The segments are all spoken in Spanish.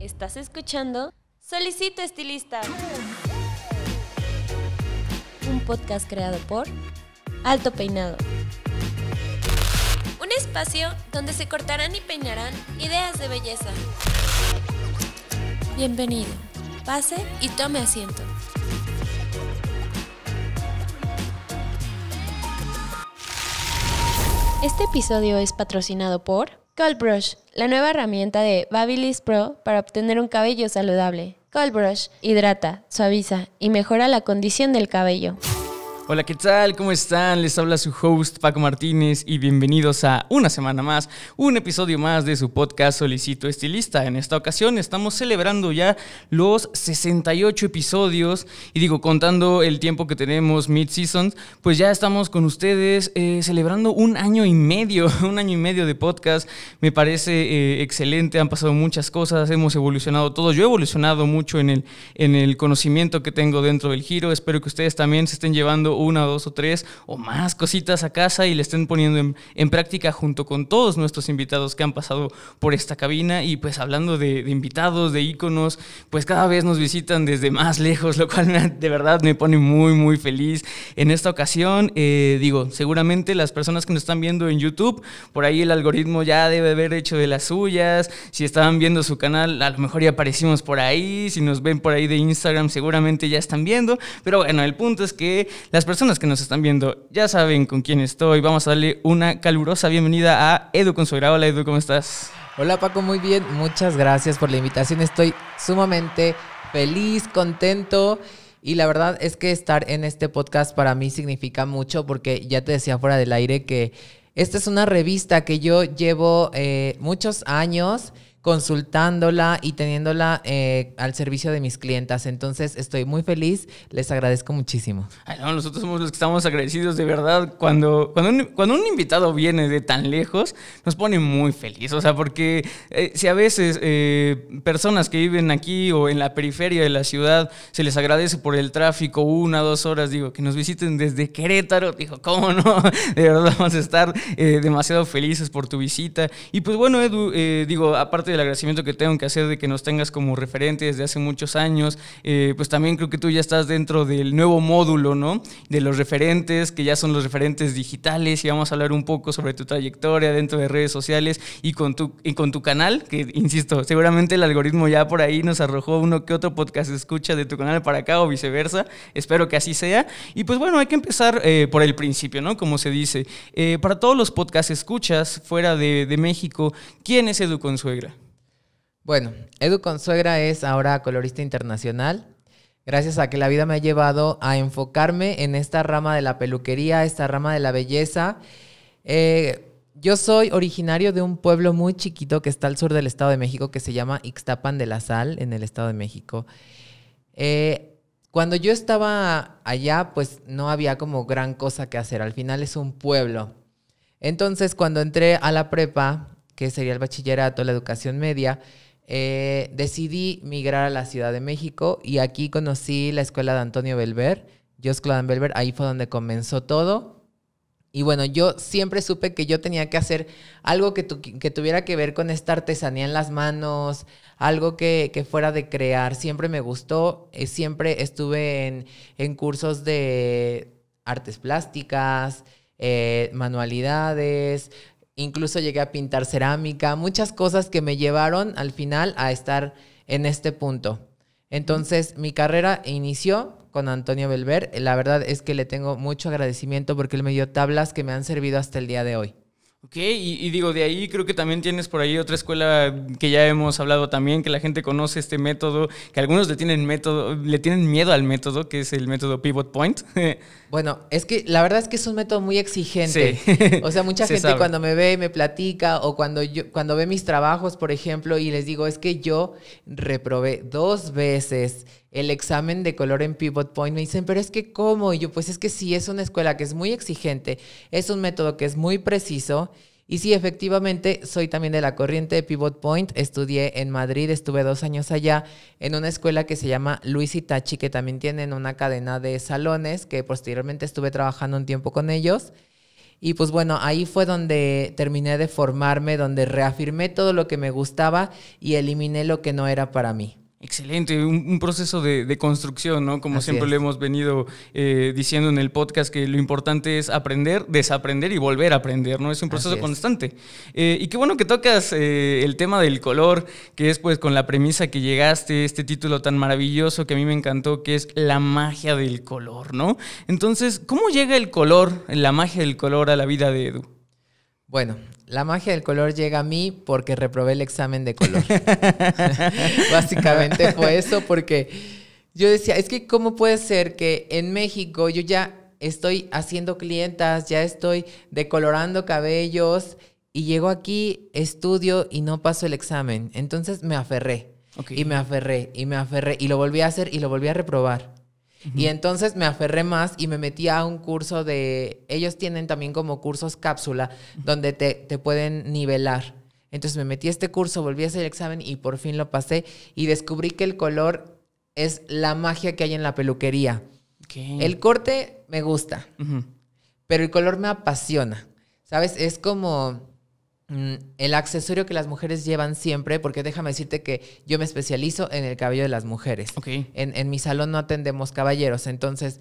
Estás escuchando Solicito Estilista. Un podcast creado por Alto Peinado. Un espacio donde se cortarán y peinarán ideas de belleza. Bienvenido. Pase y tome asiento. Este episodio es patrocinado por Cold Brush, la nueva herramienta de Babyliss Pro para obtener un cabello saludable. Cold Brush hidrata, suaviza y mejora la condición del cabello. Hola, ¿qué tal? ¿Cómo están? Les habla su host Paco Martínez y bienvenidos a una semana más, un episodio más de su podcast Solicito Estilista. En esta ocasión estamos celebrando ya los 68 episodios y digo, contando el tiempo que tenemos mid-seasons, pues ya estamos con ustedes eh, celebrando un año y medio, un año y medio de podcast. Me parece eh, excelente, han pasado muchas cosas, hemos evolucionado todo. Yo he evolucionado mucho en el, en el conocimiento que tengo dentro del giro. Espero que ustedes también se estén llevando una, dos o tres o más cositas a casa y le estén poniendo en, práctica junto con todos nuestros invitados que han pasado por esta cabina. Y pues hablando de, invitados, de íconos, pues cada vez nos visitan desde más lejos, lo cual de verdad me pone muy, muy feliz. En esta ocasión, eh, digo, seguramente las personas que nos están viendo en YouTube, por ahí el algoritmo ya debe haber hecho de las suyas. Si estaban viendo su canal, a lo mejor ya aparecimos por ahí. Si nos ven por ahí de Instagram, seguramente ya están viendo. Pero bueno, el punto es que las las personas que nos están viendo ya saben con quién estoy. Vamos a darle una calurosa bienvenida a Edu Consuegra. Hola Edu, ¿cómo estás? Hola Paco, muy bien. Muchas gracias por la invitación. Estoy sumamente feliz, contento. Y la verdad es que estar en este podcast para mí significa mucho porque ya te decía fuera del aire que esta es una revista que yo llevo eh, muchos años consultándola y teniéndola eh, al servicio de mis clientas. Entonces estoy muy feliz, les agradezco muchísimo. nosotros somos los que estamos agradecidos de verdad. Cuando, cuando, un, invitado viene de tan lejos, nos pone muy feliz. O sea, porque eh, si a veces eh, personas que viven aquí o en la periferia de la ciudad se les agradece por el tráfico una, dos horas, digo, que nos visiten desde Querétaro, digo, ¿cómo no? De verdad vamos a estar demasiado felices por tu visita. Y pues bueno, Edu, digo, aparte el agradecimiento que tengo que hacer de que nos tengas como referente desde hace muchos años. Eh, pues también creo que tú ya estás dentro del nuevo módulo, ¿no? De los referentes, que ya son los referentes digitales y vamos a hablar un poco sobre tu trayectoria dentro de redes sociales y con tu, y con tu canal, que insisto, seguramente el algoritmo ya por ahí nos arrojó uno que otro podcast escucha de tu canal para acá o viceversa. Espero que así sea. Y pues bueno, hay que empezar eh, por el principio, ¿no? Como se dice. Eh, para todos los podcasts escuchas fuera de, de México, ¿quién es Edu Consuegra? Bueno, Edu Consuegra es ahora colorista internacional. Gracias a que la vida me ha llevado a enfocarme en esta rama de la peluquería, esta rama de la belleza. Eh, yo soy originario de un pueblo muy chiquito que está al sur del Estado de México que se llama Ixtapan de la Sal, en el Estado de México. Eh, cuando yo estaba allá, pues no había como gran cosa que hacer. Al final es un pueblo. Entonces, cuando entré a la prepa, que sería el bachillerato, la educación media, eh, decidí migrar a la Ciudad de México y aquí conocí la escuela de Antonio Belver, Jos Claudan Belver, ahí fue donde comenzó todo. Y bueno, yo siempre supe que yo tenía que hacer algo que, tuviera que ver con esta artesanía en las manos, algo que, fuera de crear. Siempre me gustó, eh, siempre estuve en, cursos de artes plásticas, eh, manualidades, incluso llegué a pintar cerámica, muchas cosas que me llevaron al final a estar en este punto. Entonces, mi carrera inició con Antonio Belver. La verdad es que le tengo mucho agradecimiento porque él me dio tablas que me han servido hasta el día de hoy. Ok, y, digo, de ahí creo que también tienes por ahí otra escuela que ya hemos hablado también, que la gente conoce este método, que algunos le tienen, método, le tienen miedo al método, que es el método Pivot Point. Bueno, es que la verdad es que es un método muy exigente. O sea, mucha gente cuando me ve y me platica, o cuando, yo, cuando ve mis trabajos, por ejemplo, y les digo, es que yo reprobé dos veces el examen de color en Pivot Point, me dicen, pero es que ¿cómo? Y yo, pues es que sí, es una escuela que es muy exigente, es un método que es muy preciso. Y sí, efectivamente, soy también de la corriente de Pivot Point. Estudié en Madrid, estuve dos años allá en una escuela que se llama Luis Itachi, que también tienen una cadena de salones, que posteriormente estuve trabajando un tiempo con ellos. Y pues bueno, ahí fue donde terminé de formarme, donde reafirmé todo lo que me gustaba y eliminé lo que no era para mí. Excelente, un, proceso de, construcción, ¿no? Como siempre lo le hemos venido eh, diciendo en el podcast, que lo importante es aprender, desaprender y volver a aprender, ¿no? Es un proceso constante. Eh, y qué bueno que tocas eh, el tema del color, que es pues con la premisa que llegaste, este título tan maravilloso que a mí me encantó, que es la magia del color, ¿no? Entonces, ¿cómo llega el color, la magia del color a la vida de Edu? Bueno, la magia del color llega a mí porque reprobé el examen de color. Básicamente fue eso porque yo decía, es que cómo puede ser que en México yo ya estoy haciendo clientas, ya estoy decolorando cabellos y llego aquí, estudio y no paso el examen. Entonces me aferré. Y me aferré, y me aferré, y lo volví a hacer y lo volví a reprobar. Y entonces me aferré más y me metí a un curso de, ellos tienen también como cursos cápsula, donde te, pueden nivelar. Entonces me metí a este curso, volví a hacer el examen y por fin lo pasé y descubrí que el color es la magia que hay en la peluquería. El corte me gusta, pero el color me apasiona. ¿Sabes? Es como Mm, el accesorio que las mujeres llevan siempre, porque déjame decirte que yo me especializo en el cabello de las mujeres. En, mi salón no atendemos caballeros, entonces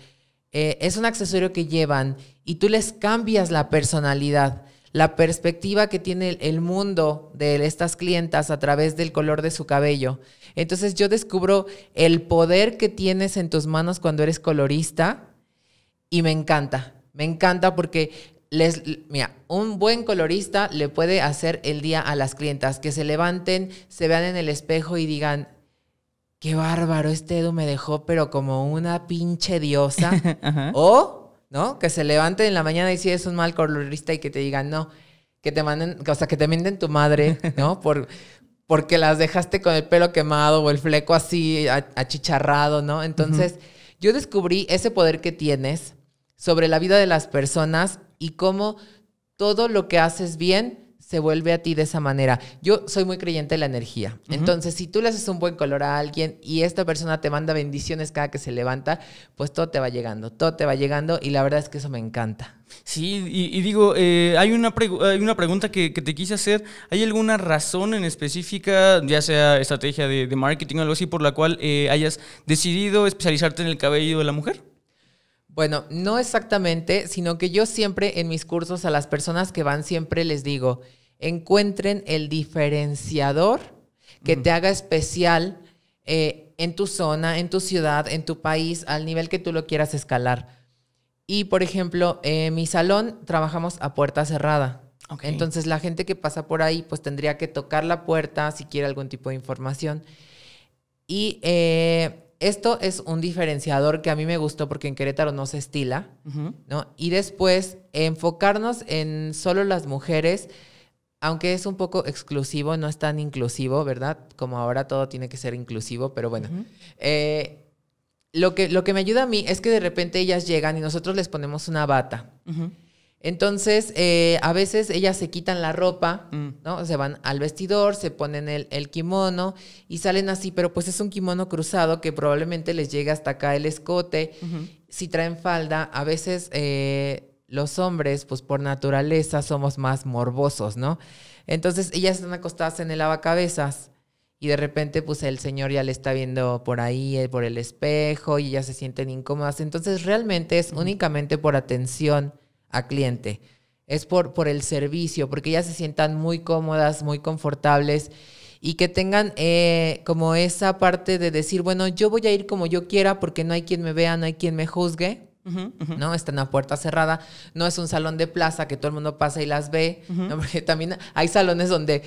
eh, es un accesorio que llevan y tú les cambias la personalidad, la perspectiva que tiene el, el mundo de estas clientas a través del color de su cabello. Entonces yo descubro el poder que tienes en tus manos cuando eres colorista y me encanta. Me encanta porque mira, un buen colorista le puede hacer el día a las clientas, que se levanten, se vean en el espejo y digan, qué bárbaro, este Edu me dejó, pero como una pinche diosa. o, ¿no? Que se levanten en la mañana y si es un mal colorista y que te digan, no, que te manden, o sea, que te manden tu madre, ¿no? Por, porque las dejaste con el pelo quemado o el fleco así achicharrado, ¿no? Entonces, yo descubrí ese poder que tienes sobre la vida de las personas y cómo todo lo que haces bien se vuelve a ti de esa manera. Yo soy muy creyente en la energía. Entonces, si tú le haces un buen color a alguien y esta persona te manda bendiciones cada que se levanta, pues todo te va llegando, todo te va llegando y la verdad es que eso me encanta. Sí, y, digo, eh, hay, una hay una pregunta que, te quise hacer. ¿Hay alguna razón en específica, ya sea estrategia de, marketing o algo así, por la cual eh, hayas decidido especializarte en el cabello de la mujer? Bueno, no exactamente, sino que yo siempre en mis cursos a las personas que van siempre les digo, encuentren el diferenciador que te haga especial eh, en tu zona, en tu ciudad, en tu país, al nivel que tú lo quieras escalar. Y por ejemplo, en mi salón trabajamos a puerta cerrada. Entonces la gente que pasa por ahí pues tendría que tocar la puerta si quiere algún tipo de información. Y eh, esto es un diferenciador que a mí me gustó porque en Querétaro no se estila, ¿no? Y después enfocarnos en solo las mujeres, aunque es un poco exclusivo, no es tan inclusivo, ¿verdad? Como ahora todo tiene que ser inclusivo, pero bueno. Eh, lo, que, lo que me ayuda a mí es que de repente ellas llegan y nosotros les ponemos una bata. Entonces, eh, a veces ellas se quitan la ropa, mm. ¿no? Se van al vestidor, se ponen el, kimono y salen así, pero pues es un kimono cruzado que probablemente les llega hasta acá el escote. Si traen falda, a veces eh, los hombres, pues por naturaleza, somos más morbosos, ¿no? Entonces, ellas están acostadas en el lavacabezas y de repente, pues el señor ya le está viendo por ahí, eh, por el espejo y ya se sienten incómodas. Entonces, realmente es únicamente por atención a cliente. Es por, por el servicio, porque ellas se sientan muy cómodas, muy confortables y que tengan eh, como esa parte de decir, bueno, yo voy a ir como yo quiera porque no hay quien me vea, no hay quien me juzgue. ¿no? Está en la puerta cerrada, no es un salón de plaza que todo el mundo pasa y las ve, porque también hay salones donde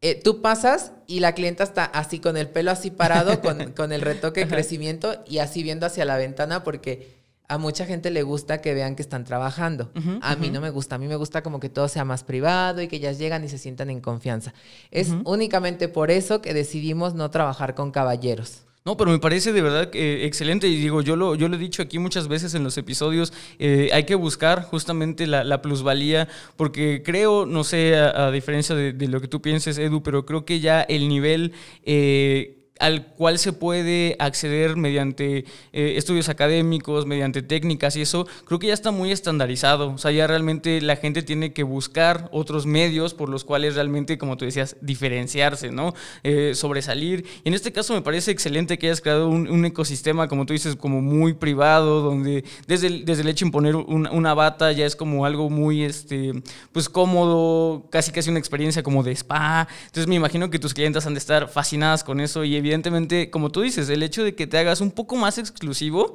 eh, tú pasas y la clienta está así con el pelo así parado, con, con el retoque de crecimiento y así viendo hacia la ventana porque a mucha gente le gusta que vean que están trabajando. a mí no me gusta, a mí me gusta como que todo sea más privado y que ellas llegan y se sientan en confianza. Es únicamente por eso que decidimos no trabajar con caballeros. No, pero me parece de verdad eh, excelente y digo, yo lo, yo he dicho aquí muchas veces en los episodios, eh, hay que buscar justamente la, plusvalía porque creo, no sé, a, diferencia de, lo que tú pienses, Edu, pero creo que ya el nivel... Eh, al cual se puede acceder mediante eh, estudios académicos, mediante técnicas y eso, creo que ya está muy estandarizado. O sea, ya realmente la gente tiene que buscar otros medios por los cuales realmente, como tú decías, diferenciarse, ¿no? Eh, sobresalir. Y en este caso me parece excelente que hayas creado un, ecosistema, como tú dices, como muy privado, donde desde el, desde el hecho de imponer una bata ya es como algo muy, este, pues cómodo, casi casi una experiencia como de spa. Entonces me imagino que tus clientes han de estar fascinadas con eso y evidentemente, como tú dices, el hecho de que te hagas un poco más exclusivo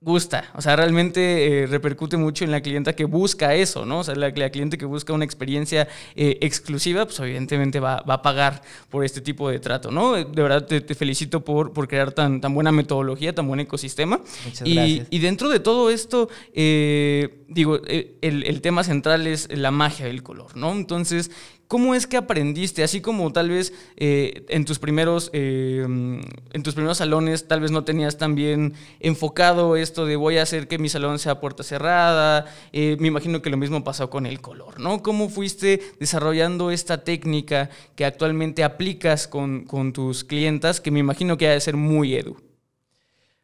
gusta, o sea, realmente eh, repercute mucho en la clienta que busca eso, ¿no? O sea, la, la cliente que busca una experiencia eh, exclusiva, pues evidentemente va, a pagar por este tipo de trato, ¿no? Eh, de verdad te, felicito por, crear tan, tan buena metodología, tan buen ecosistema. Muchas y, dentro de todo esto, digo, el, el, tema central es la magia del color, ¿no? Entonces, ¿Cómo es que aprendiste? Así como tal vez eh, en, tus primeros, eh, en tus primeros salones tal vez no tenías tan bien enfocado esto de voy a hacer que mi salón sea puerta cerrada. Eh, me imagino que lo mismo pasó con el color, ¿no? ¿Cómo fuiste desarrollando esta técnica que actualmente aplicas con, con tus clientas que me imagino que ha de ser muy edu?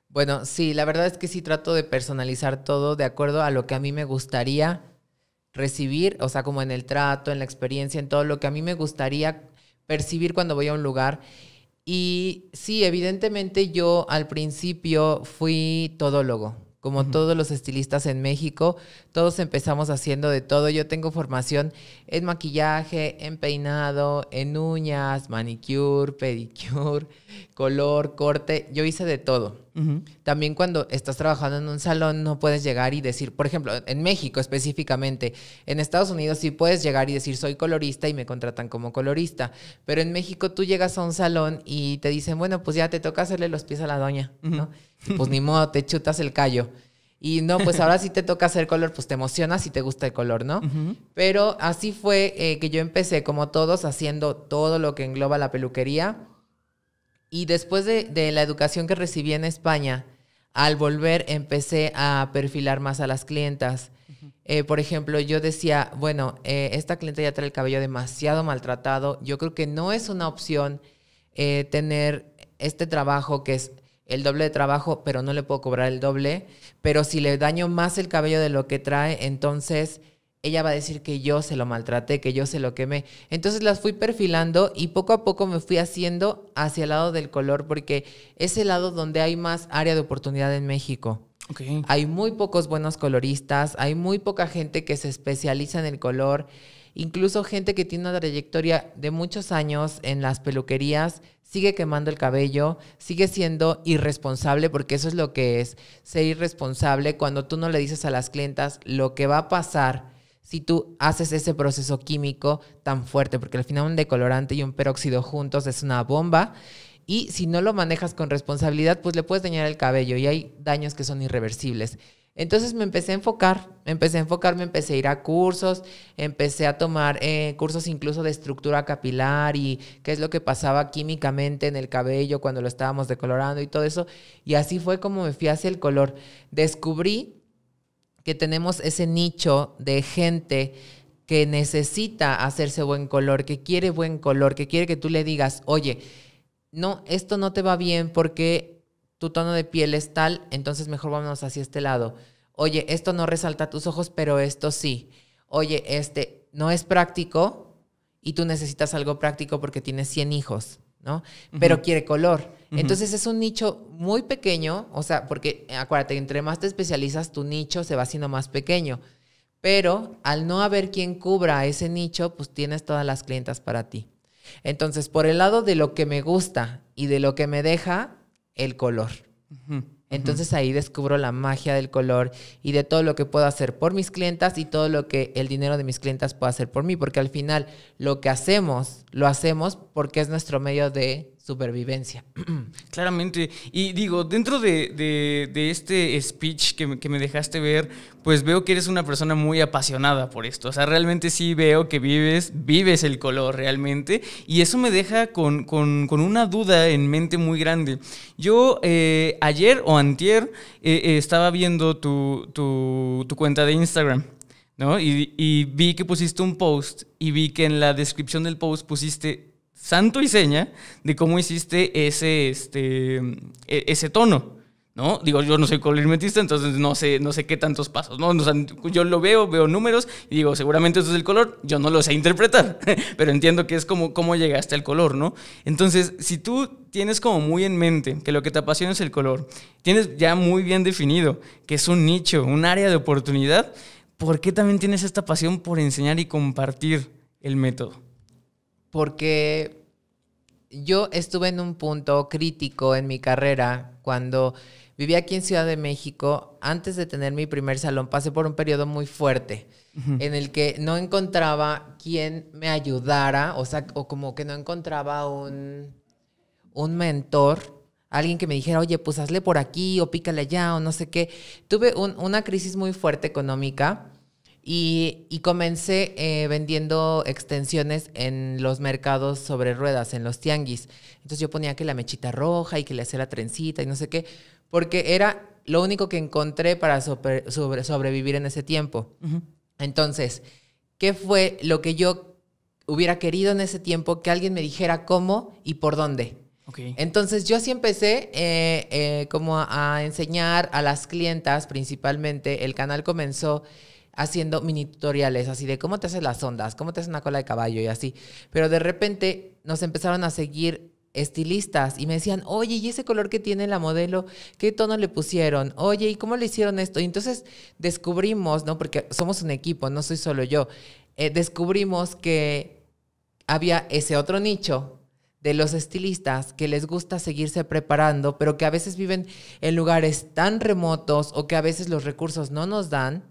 Bueno, sí, la verdad es que sí trato de personalizar todo de acuerdo a lo que a mí me gustaría recibir, o sea, como en el trato, en la experiencia, en todo lo que a mí me gustaría percibir cuando voy a un lugar. Y sí, evidentemente yo al principio fui todólogo, como todos los estilistas en México, todos empezamos haciendo de todo. Yo tengo formación en maquillaje, en peinado, en uñas, manicure, pedicure, color, corte, yo hice de todo. También cuando estás trabajando en un salón no puedes llegar y decir, por ejemplo, en México específicamente, en Estados Unidos sí puedes llegar y decir soy colorista y me contratan como colorista, pero en México tú llegas a un salón y te dicen, bueno, pues ya te toca hacerle los pies a la doña, ¿no? pues ni modo, te chutas el callo. Y no, pues ahora sí te toca hacer color, pues te emocionas y te gusta el color, ¿no? Pero así fue eh, que yo empecé, como todos, haciendo todo lo que engloba la peluquería y después de, la educación que recibí en España, al volver empecé a perfilar más a las clientas. Eh, por ejemplo, yo decía, bueno, eh, esta clienta ya trae el cabello demasiado maltratado. Yo creo que no es una opción eh, tener este trabajo que es el doble de trabajo, pero no le puedo cobrar el doble. Pero si le daño más el cabello de lo que trae, entonces ella va a decir que yo se lo maltraté, que yo se lo quemé. Entonces las fui perfilando y poco a poco me fui haciendo hacia el lado del color porque es el lado donde hay más área de oportunidad en México. Hay muy pocos buenos coloristas, hay muy poca gente que se especializa en el color, incluso gente que tiene una trayectoria de muchos años en las peluquerías, sigue quemando el cabello, sigue siendo irresponsable, porque eso es lo que es, ser irresponsable cuando tú no le dices a las clientas lo que va a pasar si tú haces ese proceso químico tan fuerte, porque al final un decolorante y un peróxido juntos es una bomba. Y si no lo manejas con responsabilidad, pues le puedes dañar el cabello y hay daños que son irreversibles. Entonces me empecé a enfocar, empecé a me empecé a ir a cursos, empecé a tomar eh, cursos incluso de estructura capilar y qué es lo que pasaba químicamente en el cabello cuando lo estábamos decolorando y todo eso. Y así fue como me fui hacia el color. Descubrí que tenemos ese nicho de gente que necesita hacerse buen color, que quiere buen color, que quiere que tú le digas, oye, no, esto no te va bien porque tu tono de piel es tal, entonces mejor vámonos hacia este lado. Oye, esto no resalta tus ojos, pero esto sí. Oye, este no es práctico y tú necesitas algo práctico porque tienes 100 hijos. ¿no? Pero quiere color. Entonces es un nicho muy pequeño, o sea, porque acuérdate, entre más te especializas, tu nicho se va haciendo más pequeño. Pero al no haber quien cubra ese nicho, pues tienes todas las clientas para ti. Entonces, por el lado de lo que me gusta y de lo que me deja, el color. Entonces ahí descubro la magia del color y de todo lo que puedo hacer por mis clientas y todo lo que el dinero de mis clientas puede hacer por mí, porque al final lo que hacemos, lo hacemos porque es nuestro medio de supervivencia. Claramente. Y digo, dentro de, este speech que, me dejaste ver, pues veo que eres una persona muy apasionada por esto. O sea, realmente sí veo que vives, vives el color realmente. Y eso me deja con, una duda en mente muy grande. Yo eh, ayer o antier eh, eh, estaba viendo tu, tu, cuenta de Instagram. ¿No? Y, y vi que pusiste un post y vi que en la descripción del post pusiste santo y seña de cómo hiciste ese, este, e, ese tono. ¿No? Digo, yo no soy colorimetista, entonces no sé, no sé qué tantos pasos. ¿no? yo lo veo, veo números y digo, seguramente eso es el color, yo no lo sé interpretar, pero entiendo que es como cómo llegaste al color, ¿no? Entonces, si tú tienes como muy en mente que lo que te apasiona es el color, tienes ya muy bien definido que es un nicho, un área de oportunidad, ¿por qué también tienes esta pasión por enseñar y compartir el método? porque yo estuve en un punto crítico en mi carrera cuando vivía aquí en Ciudad de México. Antes de tener mi primer salón, pasé por un periodo muy fuerte en el que no encontraba quien me ayudara, o sea, o como que no encontraba un, mentor. Alguien que me dijera, oye, pues hazle por aquí o pícale allá o no sé qué. Tuve una crisis muy fuerte económica y, comencé eh, vendiendo extensiones en los mercados sobre ruedas, en los tianguis. Entonces yo ponía que la mechita roja y que le hacía la trencita y no sé qué, porque era lo único que encontré para sobre, sobrevivir en ese tiempo. Entonces, ¿qué fue lo que yo hubiera querido en ese tiempo que alguien me dijera cómo y por dónde? Entonces yo así empecé eh, eh, como a, a, enseñar a las clientas principalmente. El canal comenzó haciendo mini tutoriales así de cómo te haces las ondas, cómo te haces una cola de caballo y así. Pero de repente nos empezaron a seguir estilistas y me decían, oye, ¿y ese color que tiene la modelo? ¿Qué tono le pusieron? Oye, ¿y cómo le hicieron esto? Y entonces descubrimos, ¿no? Porque somos un equipo, no soy solo yo, eh, descubrimos que había ese otro nicho de los estilistas que les gusta seguirse preparando, pero que a veces viven en lugares tan remotos o que a veces los recursos no nos dan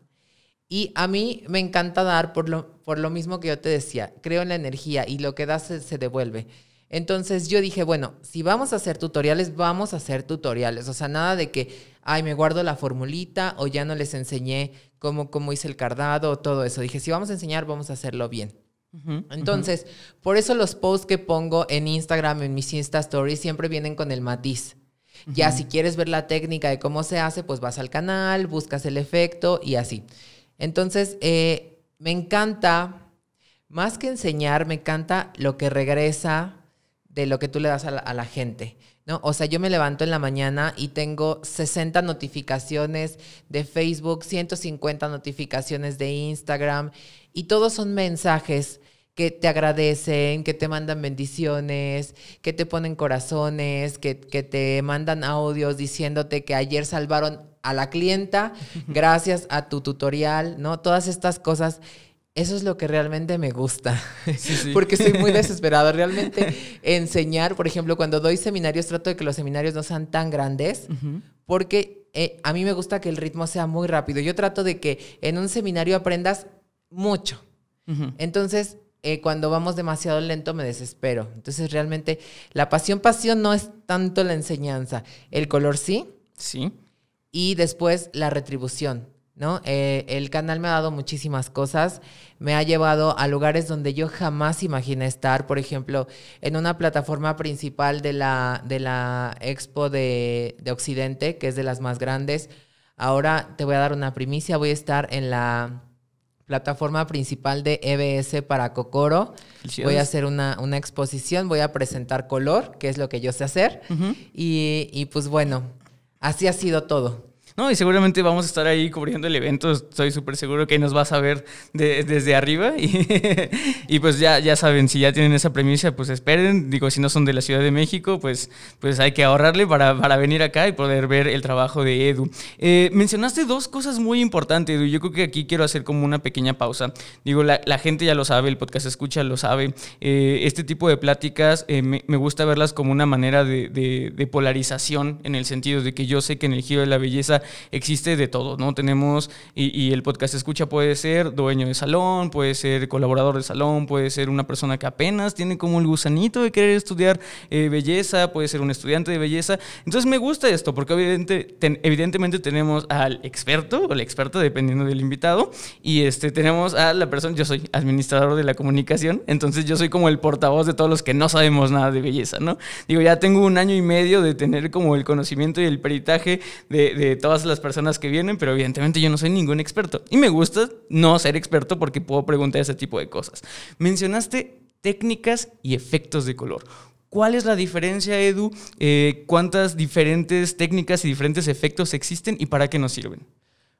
y a mí me encanta dar por lo, por lo mismo que yo te decía, creo en la energía y lo que das se, devuelve. Entonces yo dije, bueno, si vamos a hacer tutoriales, vamos a hacer tutoriales. O sea, nada de que, ay, me guardo la formulita o ya no les enseñé cómo, cómo hice el cardado o todo eso. Dije, si vamos a enseñar, vamos a hacerlo bien. Entonces, por eso los posts que pongo en Instagram, en mis Insta Stories, siempre vienen con el matiz. Ya si quieres ver la técnica de cómo se hace, pues vas al canal, buscas el efecto y así. Entonces, eh, me encanta, más que enseñar, me encanta lo que regresa de lo que tú le das a la, gente. ¿No? O sea, yo me levanto en la mañana y tengo 60 notificaciones de Facebook, 150 notificaciones de Instagram y todos son mensajes que te agradecen, que te mandan bendiciones, que te ponen corazones, que te mandan audios diciéndote que ayer salvaron a la clienta, gracias a tu tutorial, ¿no? Todas estas cosas. Eso es lo que realmente me gusta, porque soy muy desesperada Realmente enseñar, por ejemplo, cuando doy seminarios, trato de que los seminarios no sean tan grandes, porque eh, a mí me gusta que el ritmo sea muy rápido. Yo trato de que en un seminario aprendas mucho. Entonces, eh, cuando vamos demasiado lento me desespero. Entonces, realmente, la pasión, pasión no es tanto la enseñanza. El color sí. Sí y después la retribución. ¿No? Eh, el canal me ha dado muchísimas cosas, me ha llevado a lugares donde yo jamás imaginé estar, por ejemplo, en una plataforma principal de la, de la Expo de, Occidente, que es de las más grandes. Ahora te voy a dar una primicia, voy a estar en la plataforma principal de EBS para Cocoro. Voy a hacer una, una, exposición, voy a presentar color, que es lo que yo sé hacer. y, y, pues bueno, Así ha sido todo. Y seguramente vamos a estar ahí cubriendo el evento, estoy súper seguro que nos vas a ver desde arriba y, pues ya, ya saben, si ya tienen esa premisa, pues esperen, digo, si no son de la Ciudad de México, pues, pues hay que ahorrarle para, venir acá y poder ver el trabajo de Edu. Eh, mencionaste dos cosas muy importantes, Edu, yo creo que aquí quiero hacer como una pequeña pausa, digo, la, gente ya lo sabe, el podcast escucha lo sabe, eh, este tipo de pláticas eh, me, gusta verlas como una manera de polarización en el sentido de que yo sé que en el giro de la belleza existe de todo, ¿no? Tenemos, y, el podcast escucha puede ser dueño de salón, puede ser colaborador de salón, puede ser una persona que apenas tiene como el gusanito de querer estudiar eh, belleza, puede ser un estudiante de belleza. Entonces me gusta esto, porque evidentemente tenemos al experto o la experta, dependiendo del invitado, y este, tenemos a la persona, yo soy administrador de la comunicación, entonces yo soy como el portavoz de todos los que no sabemos nada de belleza, ¿no? Digo, ya tengo un año y medio de tener como el conocimiento y el peritaje de, de todas las personas que vienen, pero evidentemente yo no soy ningún experto. Y me gusta no ser experto porque puedo preguntar ese tipo de cosas. Mencionaste técnicas y efectos de color. ¿Cuál es la diferencia, Edu? Eh, ¿Cuántas diferentes técnicas y diferentes efectos existen y para qué nos sirven?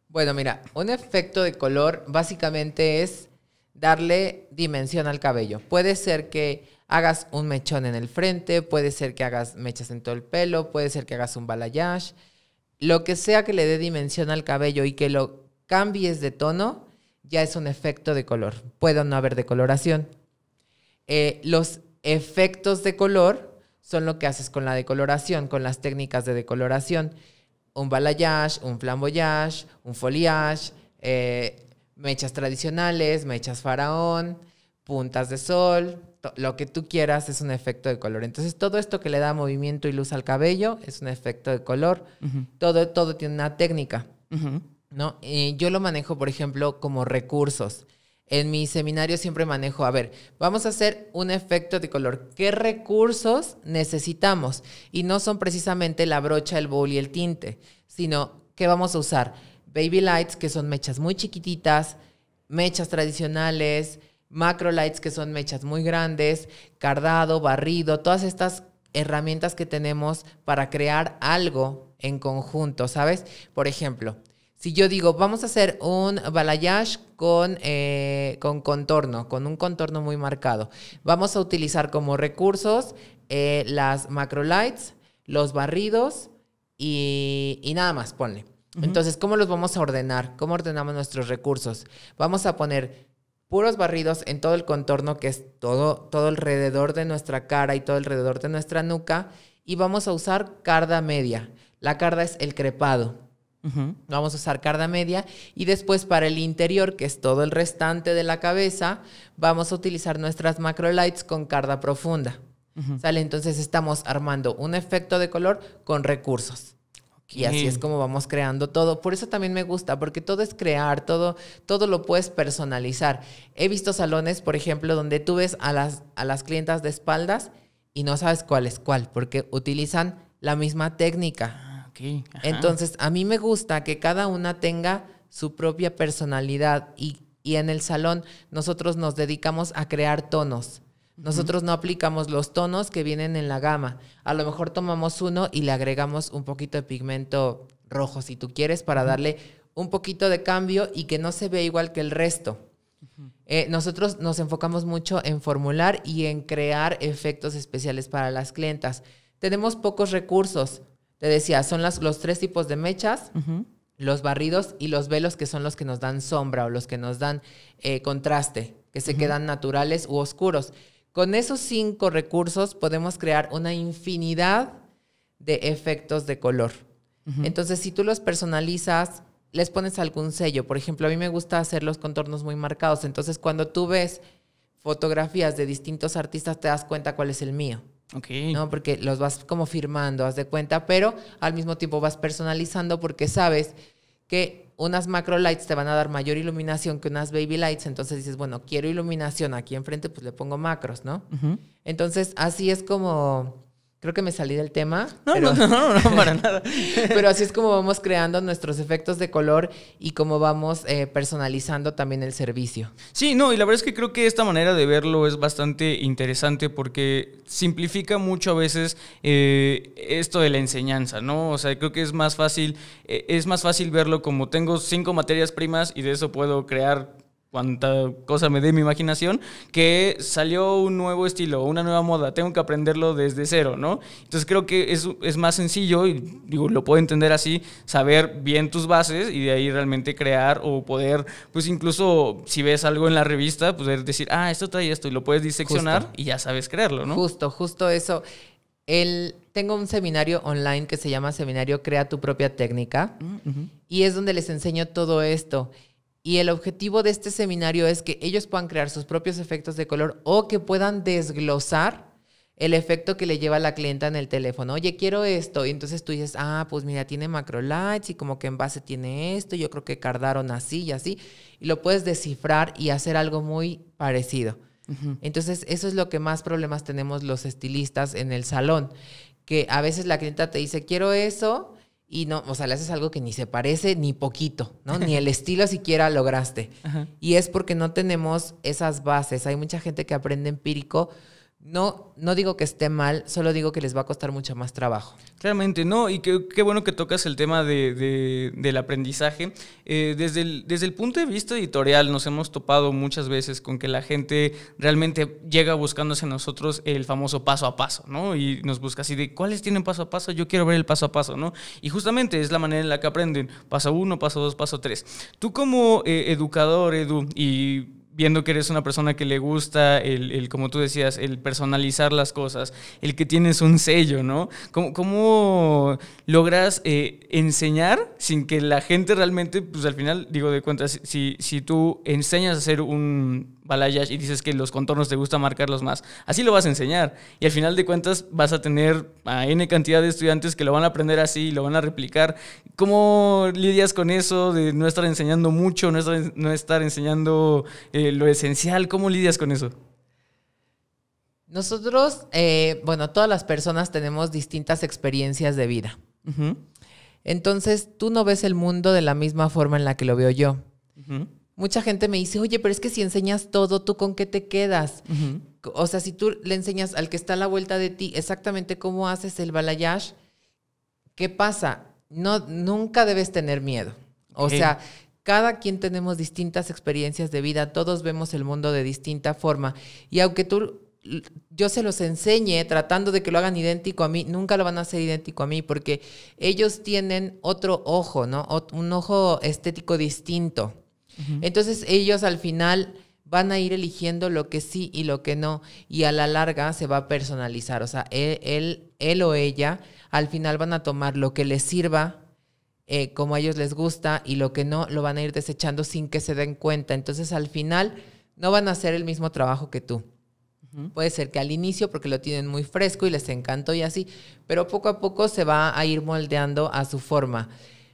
Bueno, mira, un efecto de color básicamente es darle dimensión al cabello. Puede ser que hagas un mechón en el frente, puede ser que hagas mechas en todo el pelo, puede ser que hagas un balayage, lo que sea que le dé dimensión al cabello y que lo cambies de tono, ya es un efecto de color. Puede no haber decoloración. Eh, los efectos de color son lo que haces con la decoloración, con las técnicas de decoloración. Un balayage, un flamboyage, un foliage, eh, mechas tradicionales, mechas faraón, puntas de sol, lo que tú quieras es un efecto de color. Entonces, todo esto que le da movimiento y luz al cabello es un efecto de color. todo, todo tiene una técnica, ¿no? yo lo manejo, por ejemplo, como recursos. En mi seminario siempre manejo, a ver, vamos a hacer un efecto de color. ¿Qué recursos necesitamos? Y no son precisamente la brocha, el bowl y el tinte, sino ¿qué vamos a usar baby lights, que son mechas muy chiquititas, mechas tradicionales, macro lights que son mechas muy grandes, cardado, barrido, todas estas herramientas que tenemos para crear algo en conjunto, ¿sabes? Por ejemplo, si yo digo, vamos a hacer un balayage con, eh, con contorno, con un contorno muy marcado, vamos a utilizar como recursos eh, las macro lights, los barridos y, nada más, ponle. Entonces, ¿cómo los vamos a ordenar? ¿Cómo ordenamos nuestros recursos? Vamos a poner puros barridos en todo el contorno que es todo, todo alrededor de nuestra cara y todo alrededor de nuestra nuca. Y vamos a usar carda media. La carda es el crepado. Vamos a usar carda media y después para el interior, que es todo el restante de la cabeza, vamos a utilizar nuestras macro lights con carda profunda. ¿Sale? Entonces estamos armando un efecto de color con recursos. Y así es como vamos creando todo. Por eso también me gusta, porque todo es crear, todo, todo lo puedes personalizar. He visto salones, por ejemplo, donde tú ves a las, a las clientas de espaldas y no sabes cuál es cuál, porque utilizan la misma técnica. Ah, Entonces, a mí me gusta que cada una tenga su propia personalidad y en el salón nosotros nos dedicamos a crear tonos. Nosotros no aplicamos los tonos que vienen en la gama. A lo mejor tomamos uno y le agregamos un poquito de pigmento rojo, si tú quieres, para darle un poquito de cambio y que no se vea igual que el resto. Eh, nosotros nos enfocamos mucho en formular y en crear efectos especiales para las clientas. Tenemos pocos recursos. Te decía, son los tres tipos de mechas. los barridos y los velos que son los que nos dan sombra o los que nos dan eh, contraste, que se quedan naturales u oscuros. Con esos cinco recursos podemos crear una infinidad de efectos de color. Entonces, si tú los personalizas, les pones algún sello. Por ejemplo, a mí me gusta hacer los contornos muy marcados. Entonces, cuando tú ves fotografías de distintos artistas, te das cuenta cuál es el mío. ¿no? Porque los vas como firmando, haz de cuenta, pero al mismo tiempo vas personalizando porque sabes que unas macro lights te van a dar mayor iluminación que unas baby lights, entonces dices, bueno, quiero iluminación aquí enfrente, pues le pongo macros, ¿no? Entonces, así es como Creo que me salí del tema. No, pero, no, no, para nada. pero así es como vamos creando nuestros efectos de color y cómo vamos eh, personalizando también el servicio. Sí, no, y la verdad es que creo que esta manera de verlo es bastante interesante porque simplifica mucho a veces eh, esto de la enseñanza, ¿no? O sea, creo que es más fácil, eh, es más fácil verlo como tengo cinco materias primas y de eso puedo crear cuánta cosa me dé mi imaginación, que salió un nuevo estilo, una nueva moda, tengo que aprenderlo desde cero, ¿no? Entonces creo que es, es más sencillo, y digo, lo puedo entender así, saber bien tus bases y de ahí realmente crear o poder, pues incluso si ves algo en la revista, poder decir, ah, esto trae esto, y lo puedes diseccionar y ya sabes crearlo, ¿no? Justo, justo eso. El, tengo un seminario online que se llama Seminario Crea tu propia técnica mm, y es donde les enseño todo esto. Y el objetivo de este seminario es que ellos puedan crear sus propios efectos de color o que puedan desglosar el efecto que le lleva la clienta en el teléfono. Oye, quiero esto. Y entonces tú dices, ah, pues mira, tiene macro lights y como que en base tiene esto. Yo creo que cardaron así y así. Y lo puedes descifrar y hacer algo muy parecido. Entonces, eso es lo que más problemas tenemos los estilistas en el salón. Que a veces la clienta te dice, quiero eso y no, o sea, le haces algo que ni se parece ni poquito, ¿no? Ni el estilo siquiera lograste. Y es porque no tenemos esas bases. Hay mucha gente que aprende empírico, no, no digo que esté mal, solo digo que les va a costar mucho más trabajo. Claramente, no, y qué, bueno que tocas el tema del aprendizaje. Eh, desde, el, desde el punto de vista editorial nos hemos topado muchas veces con que la gente realmente llega buscándose a nosotros el famoso paso a paso, ¿no? Y nos busca así de, ¿cuáles tienen paso a paso? Yo quiero ver el paso a paso, ¿no? Y justamente es la manera en la que aprenden, paso uno, paso dos, paso tres. Tú como eh, educador, Edu, y viendo que eres una persona que le gusta, el, como tú decías, el personalizar las cosas, el que tienes un sello, ¿no? ¿Cómo, cómo logras eh, enseñar sin que la gente realmente, pues al final, digo de cuentas, si, si tú enseñas a hacer un y dices que los contornos te gusta marcarlos más. Así lo vas a enseñar. Y al final de cuentas vas a tener a N cantidad de estudiantes que lo van a aprender así y lo van a replicar. ¿Cómo lidias con eso de no estar enseñando mucho, no estar, enseñando eh, lo esencial? ¿Cómo lidias con eso? Nosotros, eh, bueno, todas las personas tenemos distintas experiencias de vida. Entonces, tú no ves el mundo de la misma forma en la que lo veo yo mucha gente me dice, oye, pero es que si enseñas todo, ¿tú con qué te quedas? O sea, si tú le enseñas al que está a la vuelta de ti exactamente cómo haces el balayage, ¿qué pasa? No, nunca debes tener miedo. O sea, cada quien tenemos distintas experiencias de vida, todos vemos el mundo de distinta forma. Y aunque tú, yo se los enseñe tratando de que lo hagan idéntico a mí, nunca lo van a hacer idéntico a mí porque ellos tienen otro ojo, ¿no? Un ojo estético distinto. Entonces ellos al final van a ir eligiendo lo que sí y lo que no y a la larga se va a personalizar. O sea, e, él, él, o ella al final van a tomar lo que les sirva, eh, como a ellos les gusta y lo que no lo van a ir desechando sin que se den cuenta. Entonces al final no van a hacer el mismo trabajo que tú. Puede ser que al inicio, porque lo tienen muy fresco y les encantó y así, pero poco a poco se va a ir moldeando a su forma.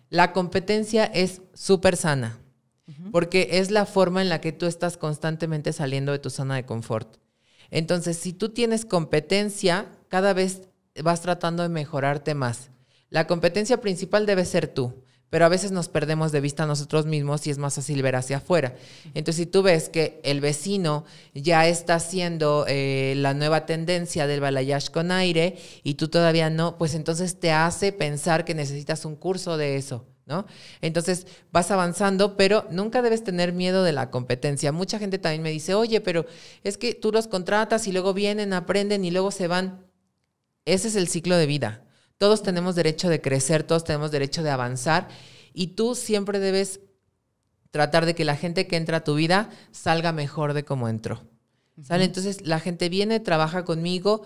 La competencia es súper sana porque es la forma en la que tú estás constantemente saliendo de tu zona de confort. Entonces, si tú tienes competencia, cada vez vas tratando de mejorarte más. La competencia principal debe ser tú, pero a veces nos perdemos de vista nosotros mismos y es más fácil ver hacia afuera. Entonces, si tú ves que el vecino ya está haciendo eh, la nueva tendencia del balayage con aire y tú todavía no, pues entonces te hace pensar que necesitas un curso de eso. Entonces vas avanzando, pero nunca debes tener miedo de la competencia. Mucha gente también me dice, oye, pero es que tú los contratas y luego vienen, aprenden y luego se van. Ese es el ciclo de vida. Todos tenemos derecho de crecer, todos tenemos derecho de avanzar y tú siempre debes tratar de que la gente que entra a tu vida salga mejor de cómo entró. ¿Sale? Entonces la gente viene, trabaja conmigo,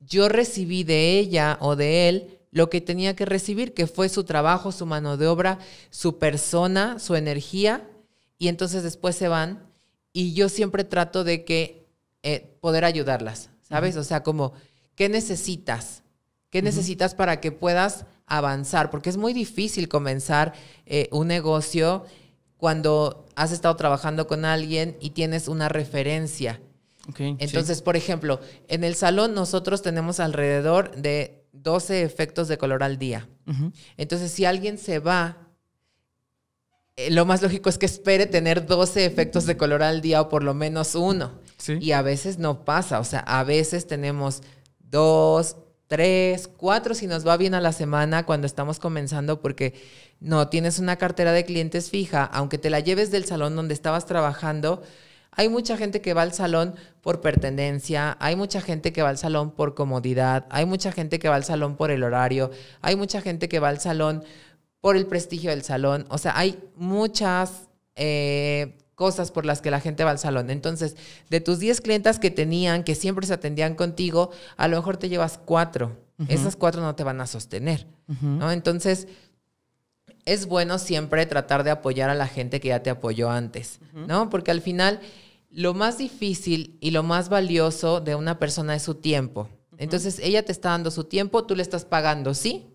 yo recibí de ella o de él lo que tenía que recibir, que fue su trabajo, su mano de obra, su persona, su energía, y entonces después se van. Y yo siempre trato de que eh, poder ayudarlas, ¿sabes? O sea, como, ¿qué necesitas? ¿Qué necesitas para que puedas avanzar? Porque es muy difícil comenzar eh, un negocio cuando has estado trabajando con alguien y tienes una referencia. Entonces, por ejemplo, en el salón nosotros tenemos alrededor de 12 efectos de color al día. Entonces, si alguien se va, eh, lo más lógico es que espere tener 12 efectos de color al día o por lo menos uno. Y a veces no pasa, o sea, a veces tenemos dos, tres, cuatro, si nos va bien a la semana cuando estamos comenzando, porque no tienes una cartera de clientes fija, aunque te la lleves del salón donde estabas trabajando, hay mucha gente que va al salón por pertenencia, hay mucha gente que va al salón por comodidad, hay mucha gente que va al salón por el horario, hay mucha gente que va al salón por el prestigio del salón. O sea, hay muchas eh, cosas por las que la gente va al salón. Entonces, de tus 10 clientas que tenían, que siempre se atendían contigo, a lo mejor te llevas cuatro. Esas 4 no te van a sostener, ¿no? Entonces, es bueno siempre tratar de apoyar a la gente que ya te apoyó antes, ¿no? Porque al final lo más difícil y lo más valioso de una persona es su tiempo. Entonces ella te está dando su tiempo, tú le estás pagando, sí,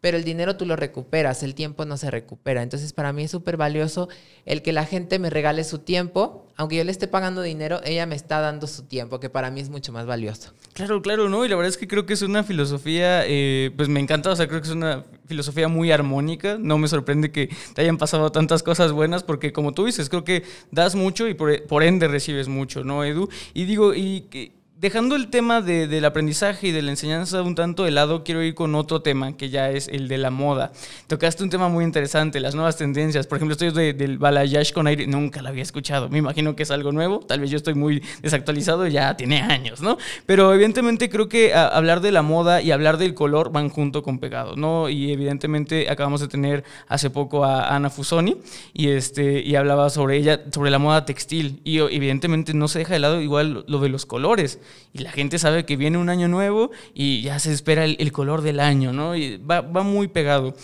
pero el dinero tú lo recuperas, el tiempo no se recupera. Entonces para mí es súper valioso el que la gente me regale su tiempo aunque yo le esté pagando dinero, ella me está dando su tiempo, que para mí es mucho más valioso. Claro, claro, ¿no? Y la verdad es que creo que es una filosofía, eh, pues me encanta, o sea, creo que es una filosofía muy armónica, no me sorprende que te hayan pasado tantas cosas buenas, porque como tú dices, creo que das mucho y por, ende recibes mucho, ¿no, Edu? Y digo, y... que dejando el tema del aprendizaje y de la enseñanza un tanto de lado, quiero ir con otro tema que ya es el de la moda. Tocaste un tema muy interesante, las nuevas tendencias. Por ejemplo, estoy de, del balayage con aire, nunca la había escuchado. Me imagino que es algo nuevo. Tal vez yo estoy muy desactualizado, ya tiene años, ¿no? Pero evidentemente creo que hablar de la moda y hablar del color van junto con pegado, ¿no? Y evidentemente acabamos de tener hace poco a Ana Fusoni y, este, y hablaba sobre ella, sobre la moda textil. Y evidentemente no se deja de lado igual lo de los colores y la gente sabe que viene un año nuevo y ya se espera el, color del año, ¿no? Y va, muy pegado.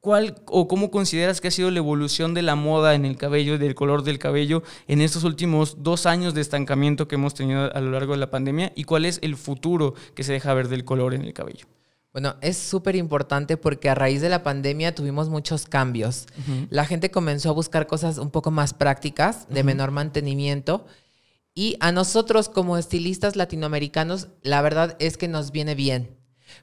¿Cuál o cómo consideras que ha sido la evolución de la moda en el cabello, del color del cabello, en estos últimos dos años de estancamiento que hemos tenido a lo largo de la pandemia? ¿Y cuál es el futuro que se deja ver del color en el cabello? Bueno, es súper importante porque a raíz de la pandemia tuvimos muchos cambios. La gente comenzó a buscar cosas un poco más prácticas, de menor mantenimiento. Y a nosotros como estilistas latinoamericanos, la verdad es que nos viene bien,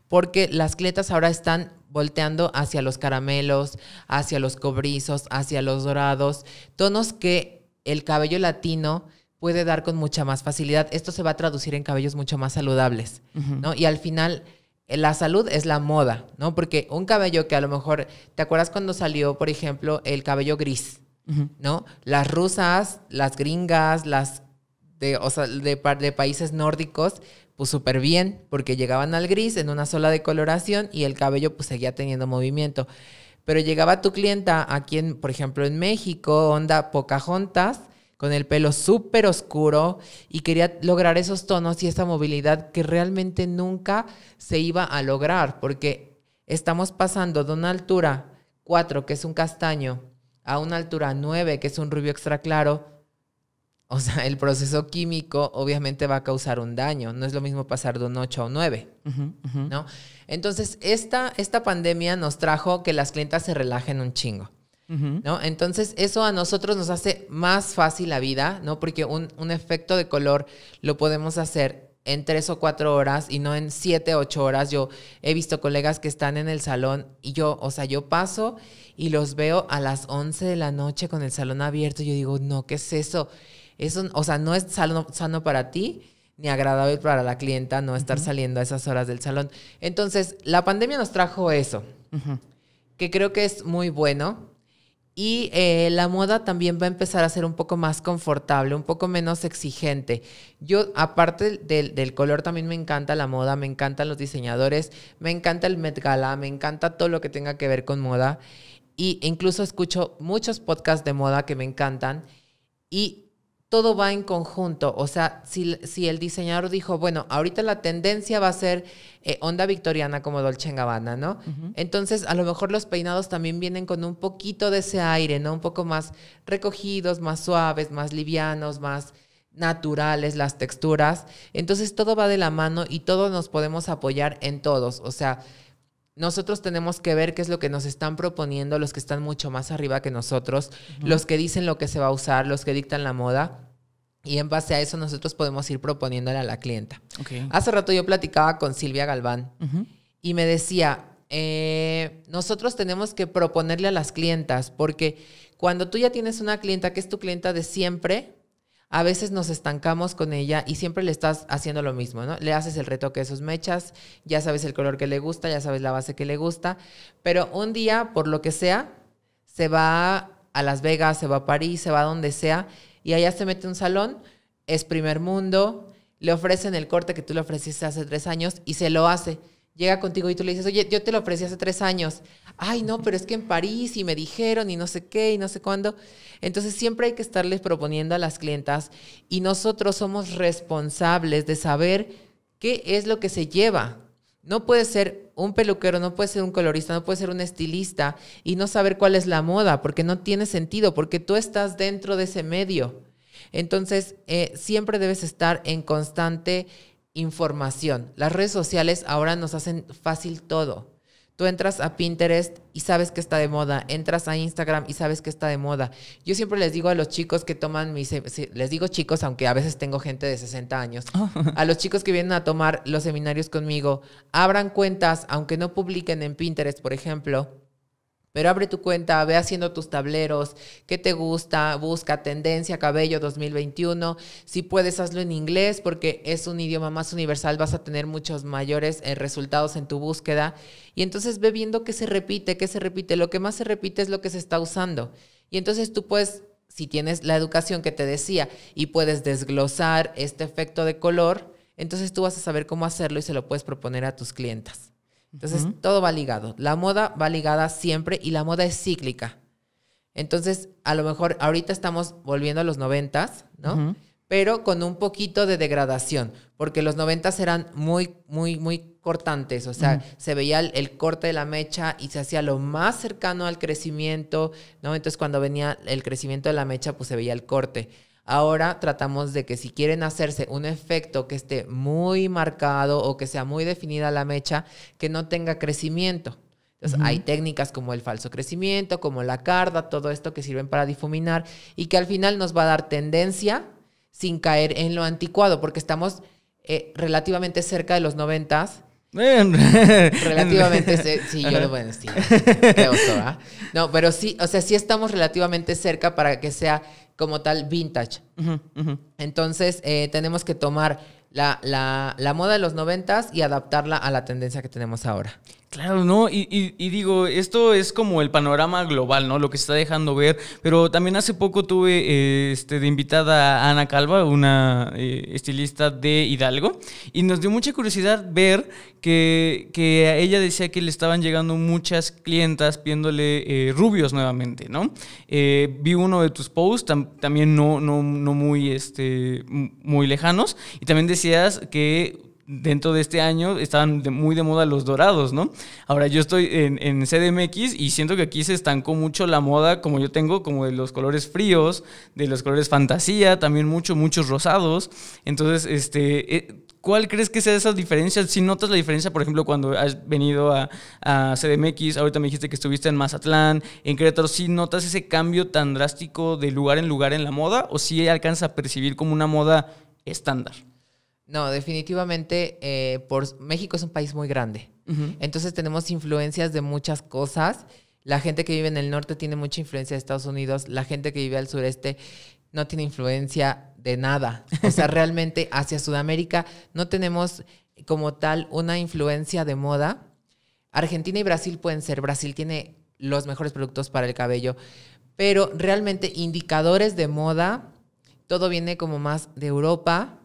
porque las cletas ahora están volteando hacia los caramelos, hacia los cobrizos, hacia los dorados, tonos que el cabello latino puede dar con mucha más facilidad. Esto se va a traducir en cabellos mucho más saludables, ¿no? Y al final eh, la salud es la moda, ¿no? Porque un cabello que a lo mejor, ¿te acuerdas cuando salió, por ejemplo, el cabello gris? ¿No? Las rusas, las gringas, las de, o de, países nórdicos, pues súper bien, porque llegaban al gris en una sola decoloración y el cabello pues seguía teniendo movimiento. Pero llegaba tu clienta aquí, en, por ejemplo, en México, onda Pocahontas, con el pelo súper oscuro y quería lograr esos tonos y esa movilidad que realmente nunca se iba a lograr, porque estamos pasando de una altura 4, que es un castaño, a una altura 9, que es un rubio extra claro, o sea, el proceso químico obviamente va a causar un daño. No es lo mismo pasar de un 8 a un 9, ¿no? Entonces, esta, esta pandemia nos trajo que las clientas se relajen un chingo, ¿no? Entonces, eso a nosotros nos hace más fácil la vida, ¿no? Porque un, efecto de color lo podemos hacer en tres o cuatro horas y no en siete, ocho horas. Yo he visto colegas que están en el salón y yo, o sea, yo paso y los veo a las 11 de la noche con el salón abierto. Y yo digo, no, ¿qué es eso? Eso, o sea, no es sano, sano para ti ni agradable para la clienta no estar saliendo a esas horas del salón. Entonces, la pandemia nos trajo eso, que creo que es muy bueno. Y eh, la moda también va a empezar a ser un poco más confortable, un poco menos exigente. Yo, aparte del, del, color, también me encanta la moda, me encantan los diseñadores, me encanta el Met Gala, me encanta todo lo que tenga que ver con moda. Y incluso escucho muchos podcasts de moda que me encantan. Y todo va en conjunto. O sea, si, el diseñador dijo, bueno, ahorita la tendencia va a ser eh, onda victoriana como Dolce Gabbana, ¿no? Entonces, a lo mejor los peinados también vienen con un poquito de ese aire, ¿no? Un poco más recogidos, más suaves, más livianos, más naturales, las texturas. Entonces, todo va de la mano y todos nos podemos apoyar en todos. O sea, nosotros tenemos que ver qué es lo que nos están proponiendo los que están mucho más arriba que nosotros, los que dicen lo que se va a usar, los que dictan la moda. Y en base a eso nosotros podemos ir proponiéndole a la clienta. Hace rato yo platicaba con Silvia Galván y me decía, eh, nosotros tenemos que proponerle a las clientas, porque cuando tú ya tienes una clienta que es tu clienta de siempre, a veces nos estancamos con ella y siempre le estás haciendo lo mismo, ¿no? Le haces el retoque de sus mechas, ya sabes el color que le gusta, ya sabes la base que le gusta, pero un día, por lo que sea, se va a Las Vegas, se va a París, se va a donde sea y allá se mete un salón, es primer mundo, le ofrecen el corte que tú le ofreciste hace tres años y se lo hace llega contigo y tú le dices, oye, yo te lo ofrecí hace tres años. Ay, no, pero es que en París y me dijeron y no sé qué y no sé cuándo. Entonces siempre hay que estarles proponiendo a las clientas y nosotros somos responsables de saber qué es lo que se lleva. No puede ser un peluquero, no puede ser un colorista, no puede ser un estilista y no saber cuál es la moda, porque no tiene sentido, porque tú estás dentro de ese medio. Entonces, eh, siempre debes estar en constante información. Las redes sociales ahora nos hacen fácil todo. Tú entras a Pinterest y sabes que está de moda, entras a Instagram y sabes que está de moda. Yo siempre les digo a los chicos que toman mis, les digo chicos, aunque a veces tengo gente de 60 años, oh. a los chicos que vienen a tomar los seminarios conmigo, abran cuentas, aunque no publiquen en Pinterest, por ejemplo, pero abre tu cuenta, ve haciendo tus tableros, qué te gusta, busca tendencia, cabello 2021. Si puedes, hazlo en inglés porque es un idioma más universal, vas a tener muchos mayores eh, resultados en tu búsqueda. Y entonces ve viendo qué se repite, qué se repite. Lo que más se repite es lo que se está usando. Y entonces tú puedes, si tienes la educación que te decía y puedes desglosar este efecto de color, entonces tú vas a saber cómo hacerlo y se lo puedes proponer a tus clientas. Entonces, todo va ligado. La moda va ligada siempre y la moda es cíclica. Entonces, a lo mejor ahorita estamos volviendo a los noventas, ¿no? Pero con un poquito de degradación, porque los noventas eran muy, muy, muy cortantes, o sea, se veía el, corte de la mecha y se hacía lo más cercano al crecimiento, ¿no? Entonces, cuando venía el crecimiento de la mecha, pues se veía el corte. Ahora tratamos de que si quieren hacerse un efecto que esté muy marcado o que sea muy definida la mecha, que no tenga crecimiento. Entonces, hay técnicas como el falso crecimiento, como la carda, todo esto que sirven para difuminar y que al final nos va a dar tendencia sin caer en lo anticuado, porque estamos eh, relativamente cerca de los noventas. relativamente Sí, yo lo voy a decir. ¿ah? No, pero sí, o sea, sí estamos relativamente cerca para que sea como tal vintage. Entonces, eh, tenemos que tomar la, la, la, moda de los noventas y adaptarla a la tendencia que tenemos ahora. Claro, ¿no? Y, digo, esto es como el panorama global, ¿no? Lo que se está dejando ver. Pero también hace poco tuve eh, este, de invitada a Ana Calva, una eh, estilista de Hidalgo, y nos dio mucha curiosidad ver que, que, a ella decía que le estaban llegando muchas clientas pidiéndole eh, rubios nuevamente, ¿no? vi uno de tus posts, también no, no, no muy, este, muy lejanos, y también decías que dentro de este año estaban muy de moda los dorados, ¿no? Ahora yo estoy en, CDMX y siento que aquí se estancó mucho la moda, como yo tengo, como de los colores fríos, de los colores fantasía, también mucho, muchos rosados. Entonces, este, eh, ¿cuál crees que sea esa diferencia? Si notas la diferencia, por ejemplo, cuando has venido a, CDMX, ahorita me dijiste que estuviste en Mazatlán, en Querétaro, ¿si notas ese cambio tan drástico de lugar en lugar en la moda o si alcanzas a percibir como una moda estándar? No, definitivamente eh, por, México es un país muy grande. Entonces tenemos influencias de muchas cosas. La gente que vive en el norte tiene mucha influencia de Estados Unidos. La gente que vive al sureste no tiene influencia de nada. O sea, realmente hacia Sudamérica no tenemos como tal una influencia de moda. Argentina y Brasil pueden ser. Brasil tiene los mejores productos para el cabello. Pero realmente indicadores de moda, todo viene como más de Europa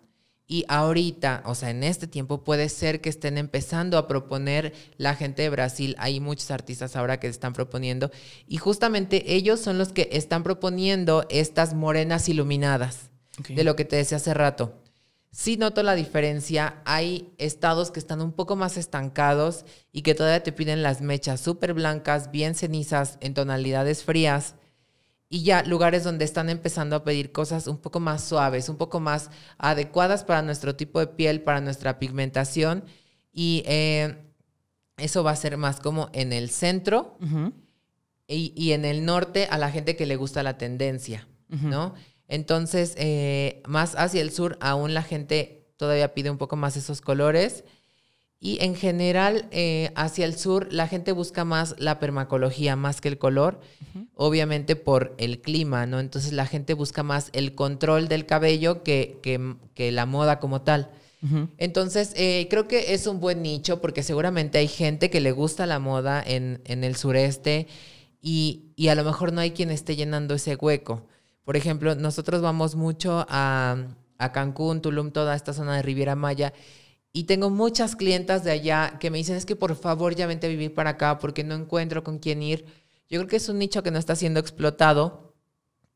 y ahorita, o sea, en este tiempo puede ser que estén empezando a proponer la gente de Brasil. Hay muchos artistas ahora que están proponiendo. Y justamente ellos son los que están proponiendo estas morenas iluminadas, de lo que te decía hace rato. Sí noto la diferencia. Hay estados que están un poco más estancados y que todavía te piden las mechas súper blancas, bien cenizas, en tonalidades frías y ya lugares donde están empezando a pedir cosas un poco más suaves, un poco más adecuadas para nuestro tipo de piel, para nuestra pigmentación. Y eh, eso va a ser más como en el centro y, en el norte a la gente que le gusta la tendencia, ¿no? Entonces, eh, más hacia el sur aún la gente todavía pide un poco más esos colores. Y en general, eh, hacia el sur, la gente busca más la permacología, más que el color, obviamente por el clima, ¿no? Entonces la gente busca más el control del cabello que, que, la moda como tal. Entonces, eh, creo que es un buen nicho porque seguramente hay gente que le gusta la moda en, en el sureste y, a lo mejor no hay quien esté llenando ese hueco. Por ejemplo, nosotros vamos mucho a, a Cancún, Tulum, toda esta zona de Riviera Maya y tengo muchas clientas de allá que me dicen, es que por favor ya vente a vivir para acá porque no encuentro con quién ir. Yo creo que es un nicho que no está siendo explotado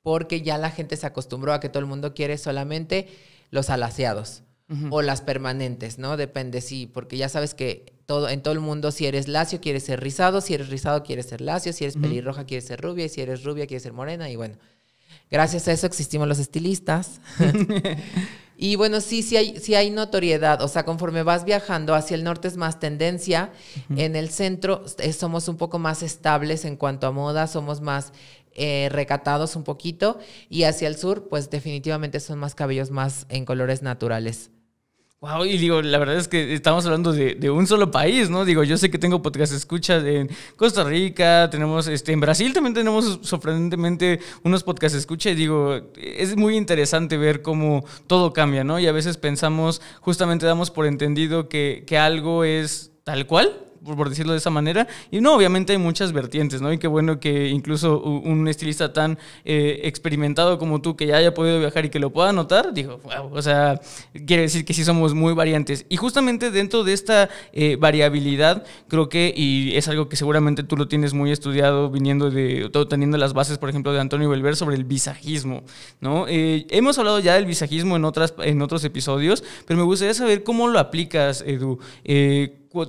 porque ya la gente se acostumbró a que todo el mundo quiere solamente los alaceados o las permanentes, ¿no? Depende, sí, porque ya sabes que todo, en todo el mundo si eres lacio quieres ser rizado, si eres rizado quieres ser lacio, si eres pelirroja quieres ser rubia y si eres rubia quieres ser morena y bueno. Gracias a eso existimos los estilistas. Y bueno, sí, sí hay, sí hay notoriedad. O sea, conforme vas viajando hacia el norte es más tendencia. En el centro eh, somos un poco más estables en cuanto a moda, somos más eh, recatados un poquito. Y hacia el sur, pues definitivamente son más cabellos más en colores naturales. Wow, y digo, la verdad es que estamos hablando de, un solo país, ¿no? Digo, yo sé que tengo podcast escucha en Costa Rica, tenemos, este, en Brasil también tenemos sorprendentemente unos podcast escucha y digo, es muy interesante ver cómo todo cambia, ¿no? Y a veces pensamos, justamente damos por entendido que, que algo es tal cual, por decirlo de esa manera. Y no, obviamente hay muchas vertientes, ¿no? Y qué bueno que incluso un estilista tan eh, experimentado como tú, que ya haya podido viajar y que lo pueda notar, dijo, o sea, quiere decir que sí somos muy variantes. Y justamente dentro de esta eh, variabilidad, creo que, y es algo que seguramente tú lo tienes muy estudiado, viniendo de, todo teniendo las bases, por ejemplo, de Antonio Belver sobre el visajismo, ¿no? Eh, hemos hablado ya del visajismo en, otras, en otros episodios, pero me gustaría saber cómo lo aplicas, Edu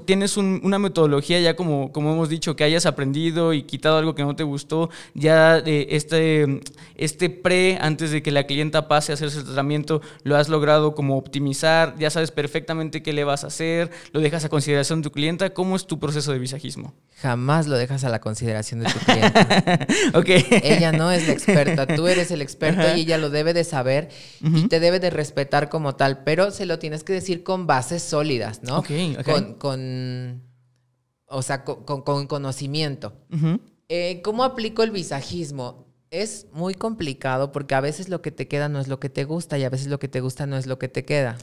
tienes una metodología ya como, como hemos dicho, que hayas aprendido y quitado algo que no te gustó, ya eh, este, este pre, antes de que la clienta pase a hacer el tratamiento, lo has logrado como optimizar, ya sabes perfectamente qué le vas a hacer, lo dejas a consideración de tu clienta, ¿cómo es tu proceso de visajismo? Jamás lo dejas a la consideración de tu clienta. Ella no es la experta, tú eres el experto y ella lo debe de saber y te debe de respetar como tal, pero se lo tienes que decir con bases sólidas, ¿no? con o sea, con, conocimiento. Eh, ¿Cómo aplico el visajismo? Es muy complicado porque a veces lo que te queda no es lo que te gusta y a veces lo que te gusta no es lo que te queda.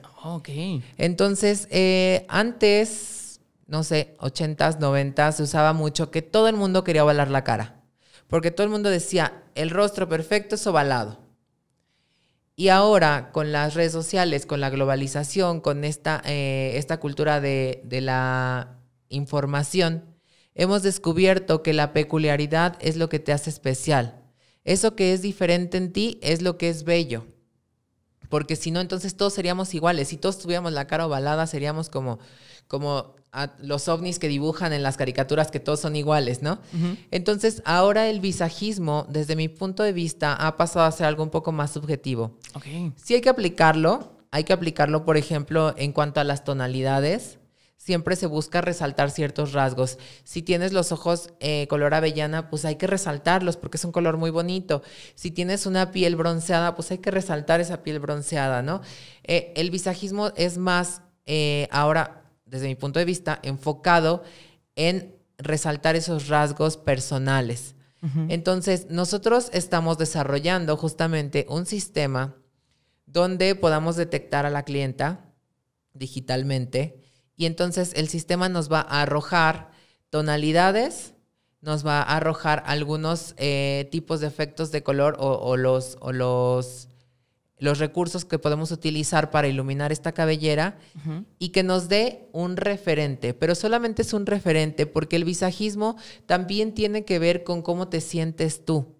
Entonces, eh, antes, no sé, 80s, 90s, se usaba mucho que todo el mundo quería ovalar la cara. Porque todo el mundo decía, el rostro perfecto es ovalado. Y ahora con las redes sociales, con la globalización, con esta, eh, esta cultura de, la información, hemos descubierto que la peculiaridad es lo que te hace especial. Eso que es diferente en ti es lo que es bello. Porque si no, entonces todos seríamos iguales. Si todos tuviéramos la cara ovalada, seríamos como, como los ovnis que dibujan en las caricaturas que todos son iguales, ¿no? Entonces, ahora el visajismo, desde mi punto de vista, ha pasado a ser algo un poco más subjetivo. Si Sí hay que aplicarlo, hay que aplicarlo, por ejemplo, en cuanto a las tonalidades. Siempre se busca resaltar ciertos rasgos. Si tienes los ojos eh, color avellana, pues hay que resaltarlos porque es un color muy bonito. Si tienes una piel bronceada, pues hay que resaltar esa piel bronceada, ¿no? Eh, el visajismo es más eh, ahora desde mi punto de vista, enfocado en resaltar esos rasgos personales. Entonces, nosotros estamos desarrollando justamente un sistema donde podamos detectar a la clienta digitalmente y entonces el sistema nos va a arrojar tonalidades, nos va a arrojar algunos eh, tipos de efectos de color o los, o los los recursos que podemos utilizar para iluminar esta cabellera y que nos dé un referente, pero solamente es un referente porque el visajismo también tiene que ver con cómo te sientes tú.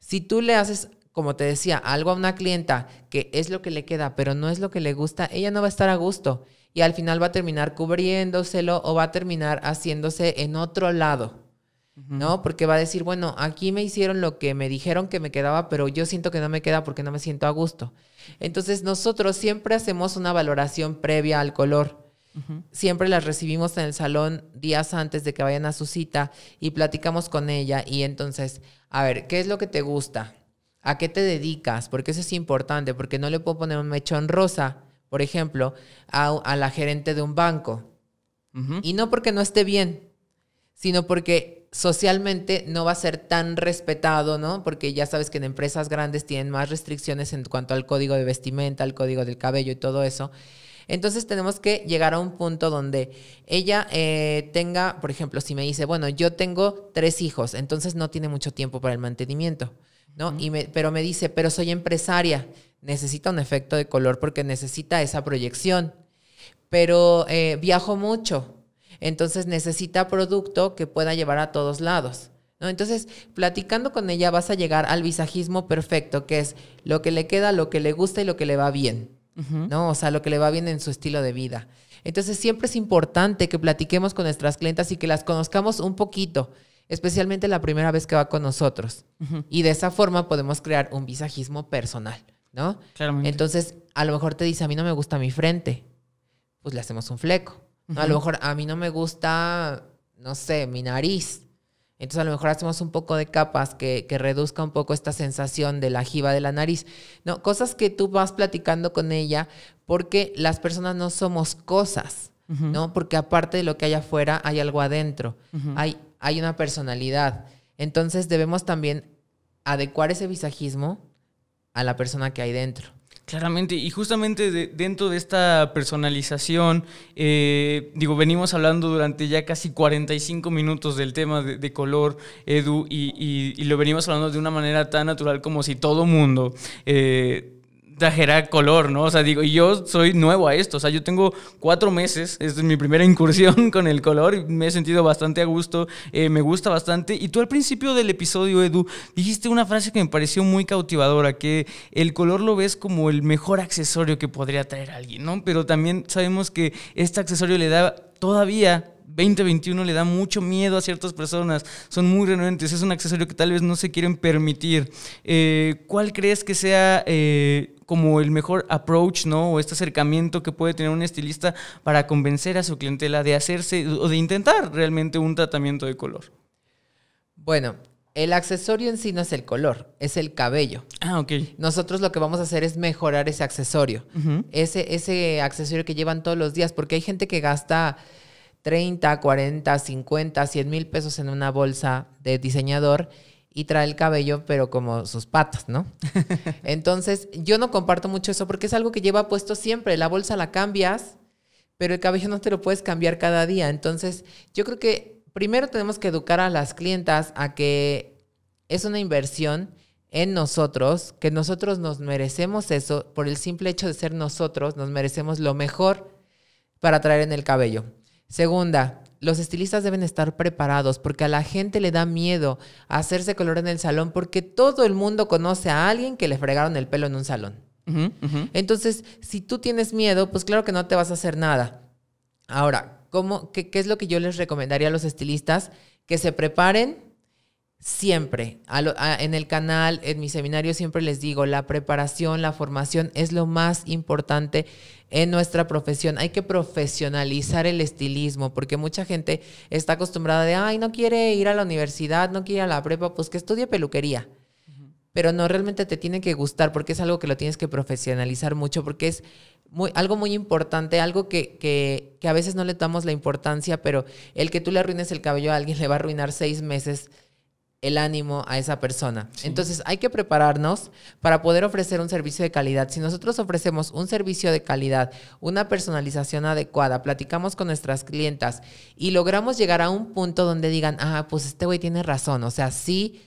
Si tú le haces, como te decía, algo a una clienta que es lo que le queda, pero no es lo que le gusta, ella no va a estar a gusto y al final va a terminar cubriéndoselo o va a terminar haciéndose en otro lado. ¿no? Porque va a decir, bueno, aquí me hicieron lo que me dijeron que me quedaba, pero yo siento que no me queda porque no me siento a gusto. Entonces nosotros siempre hacemos una valoración previa al color. Siempre las recibimos en el salón días antes de que vayan a su cita y platicamos con ella y entonces, a ver, ¿qué es lo que te gusta? ¿A qué te dedicas? Porque eso es importante, porque no le puedo poner un mechón rosa, por ejemplo, a, la gerente de un banco. Y no porque no esté bien, sino porque socialmente no va a ser tan respetado, ¿no? Porque ya sabes que en empresas grandes tienen más restricciones en cuanto al código de vestimenta, al código del cabello y todo eso. Entonces tenemos que llegar a un punto donde ella eh, tenga, por ejemplo, si me dice, bueno, yo tengo tres hijos, entonces no tiene mucho tiempo para el mantenimiento, ¿no? y pero me dice, pero soy empresaria, necesita un efecto de color porque necesita esa proyección, pero eh, viajo mucho, entonces necesita producto que pueda llevar a todos lados. ¿no? Entonces, platicando con ella vas a llegar al visajismo perfecto, que es lo que le queda, lo que le gusta y lo que le va bien. ¿no? O sea, lo que le va bien en su estilo de vida. Entonces, siempre es importante que platiquemos con nuestras clientas y que las conozcamos un poquito, especialmente la primera vez que va con nosotros. Y de esa forma podemos crear un visajismo personal, ¿no? Entonces, a lo mejor te dice, a mí no me gusta mi frente. Pues le hacemos un fleco. A lo mejor a mí no me gusta, no sé, mi nariz. Entonces a lo mejor hacemos un poco de capas que, reduzca un poco esta sensación de la jiba de la nariz. No, cosas que tú vas platicando con ella porque las personas no somos cosas, ¿no? Porque aparte de lo que hay afuera, hay algo adentro, hay, hay una personalidad. Entonces debemos también adecuar ese visajismo a la persona que hay dentro. Claramente, y justamente dentro de esta personalización, eh, digo, venimos hablando durante ya casi 45 minutos del tema de, color, Edu, y, lo venimos hablando de una manera tan natural como si todo mundo eh, Trajera color, ¿no? O sea, digo, yo soy nuevo a esto, o sea, yo tengo cuatro meses, esta es mi primera incursión con el color, me he sentido bastante a gusto, eh, me gusta bastante. Y tú al principio del episodio, Edu, dijiste una frase que me pareció muy cautivadora, que el color lo ves como el mejor accesorio que podría traer alguien, ¿no? Pero también sabemos que este accesorio le da todavía 2021 le da mucho miedo a ciertas personas, son muy renuentes, es un accesorio que tal vez no se quieren permitir. Eh, ¿Cuál crees que sea eh, como el mejor approach, ¿no? O este acercamiento que puede tener un estilista para convencer a su clientela de hacerse o de intentar realmente un tratamiento de color. Bueno, el accesorio en sí no es el color, es el cabello. Ah, ok. Nosotros lo que vamos a hacer es mejorar ese accesorio. ese, ese accesorio que llevan todos los días, porque hay gente que gasta 30, 40, 50, 100 mil pesos en una bolsa de diseñador y trae el cabello, pero como sus patas, ¿no? Entonces, yo no comparto mucho eso porque es algo que lleva puesto siempre. La bolsa la cambias, pero el cabello no te lo puedes cambiar cada día. Entonces, yo creo que primero tenemos que educar a las clientas a que es una inversión en nosotros, que nosotros nos merecemos eso por el simple hecho de ser nosotros, nos merecemos lo mejor para traer en el cabello. Segunda, los estilistas deben estar preparados porque a la gente le da miedo hacerse color en el salón porque todo el mundo conoce a alguien que le fregaron el pelo en un salón. Entonces, si tú tienes miedo, pues claro que no te vas a hacer nada. Ahora, ¿cómo, ¿qué es lo que yo les recomendaría a los estilistas? Que se preparen siempre. en el canal, en mi seminario, siempre les digo, la preparación, la formación es lo más importante en nuestra profesión. Hay que profesionalizar el estilismo, porque mucha gente está acostumbrada de, ay, no quiere ir a la universidad, no quiere ir a la prepa, pues que estudie peluquería. Pero no, realmente te tiene que gustar porque es algo que lo tienes que profesionalizar mucho, porque es muy, algo muy importante, algo que, que, que a veces no le damos la importancia, pero el que tú le arruines el cabello a alguien le va a arruinar seis meses el ánimo a esa persona. Entonces hay que prepararnos para poder ofrecer un servicio de calidad. Si nosotros ofrecemos un servicio de calidad, una personalización adecuada, platicamos con nuestras clientas y logramos llegar a un punto donde digan, ah, pues este güey tiene razón, o sea, sí.